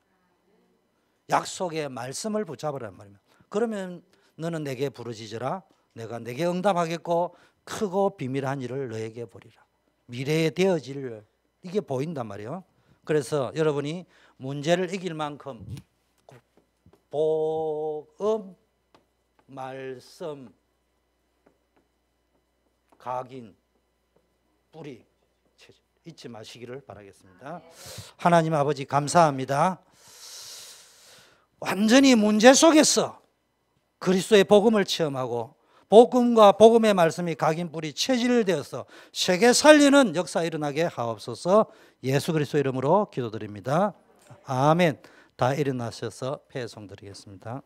약속의 말씀을 붙잡으란 말입니다. 그러면 너는 내게 부르짖으라 내가 내게 응답하겠고 크고 비밀한 일을 너에게 보리라. 미래에 되어질 이게 보인단 말이에요. 그래서 여러분이 문제를 이길 만큼 복음 말씀 각인 뿌리 잊지 마시기를 바라겠습니다. 하나님 아버지 감사합니다. 완전히 문제 속에서 그리스도의 복음을 체험하고 복음과 복음의 말씀이 각인 뿌리 체질되어서 세계 살리는 역사 일어나게 하옵소서. 예수 그리스도 이름으로 기도드립니다. 아멘. 다 일어나셔서 폐송 드리겠습니다.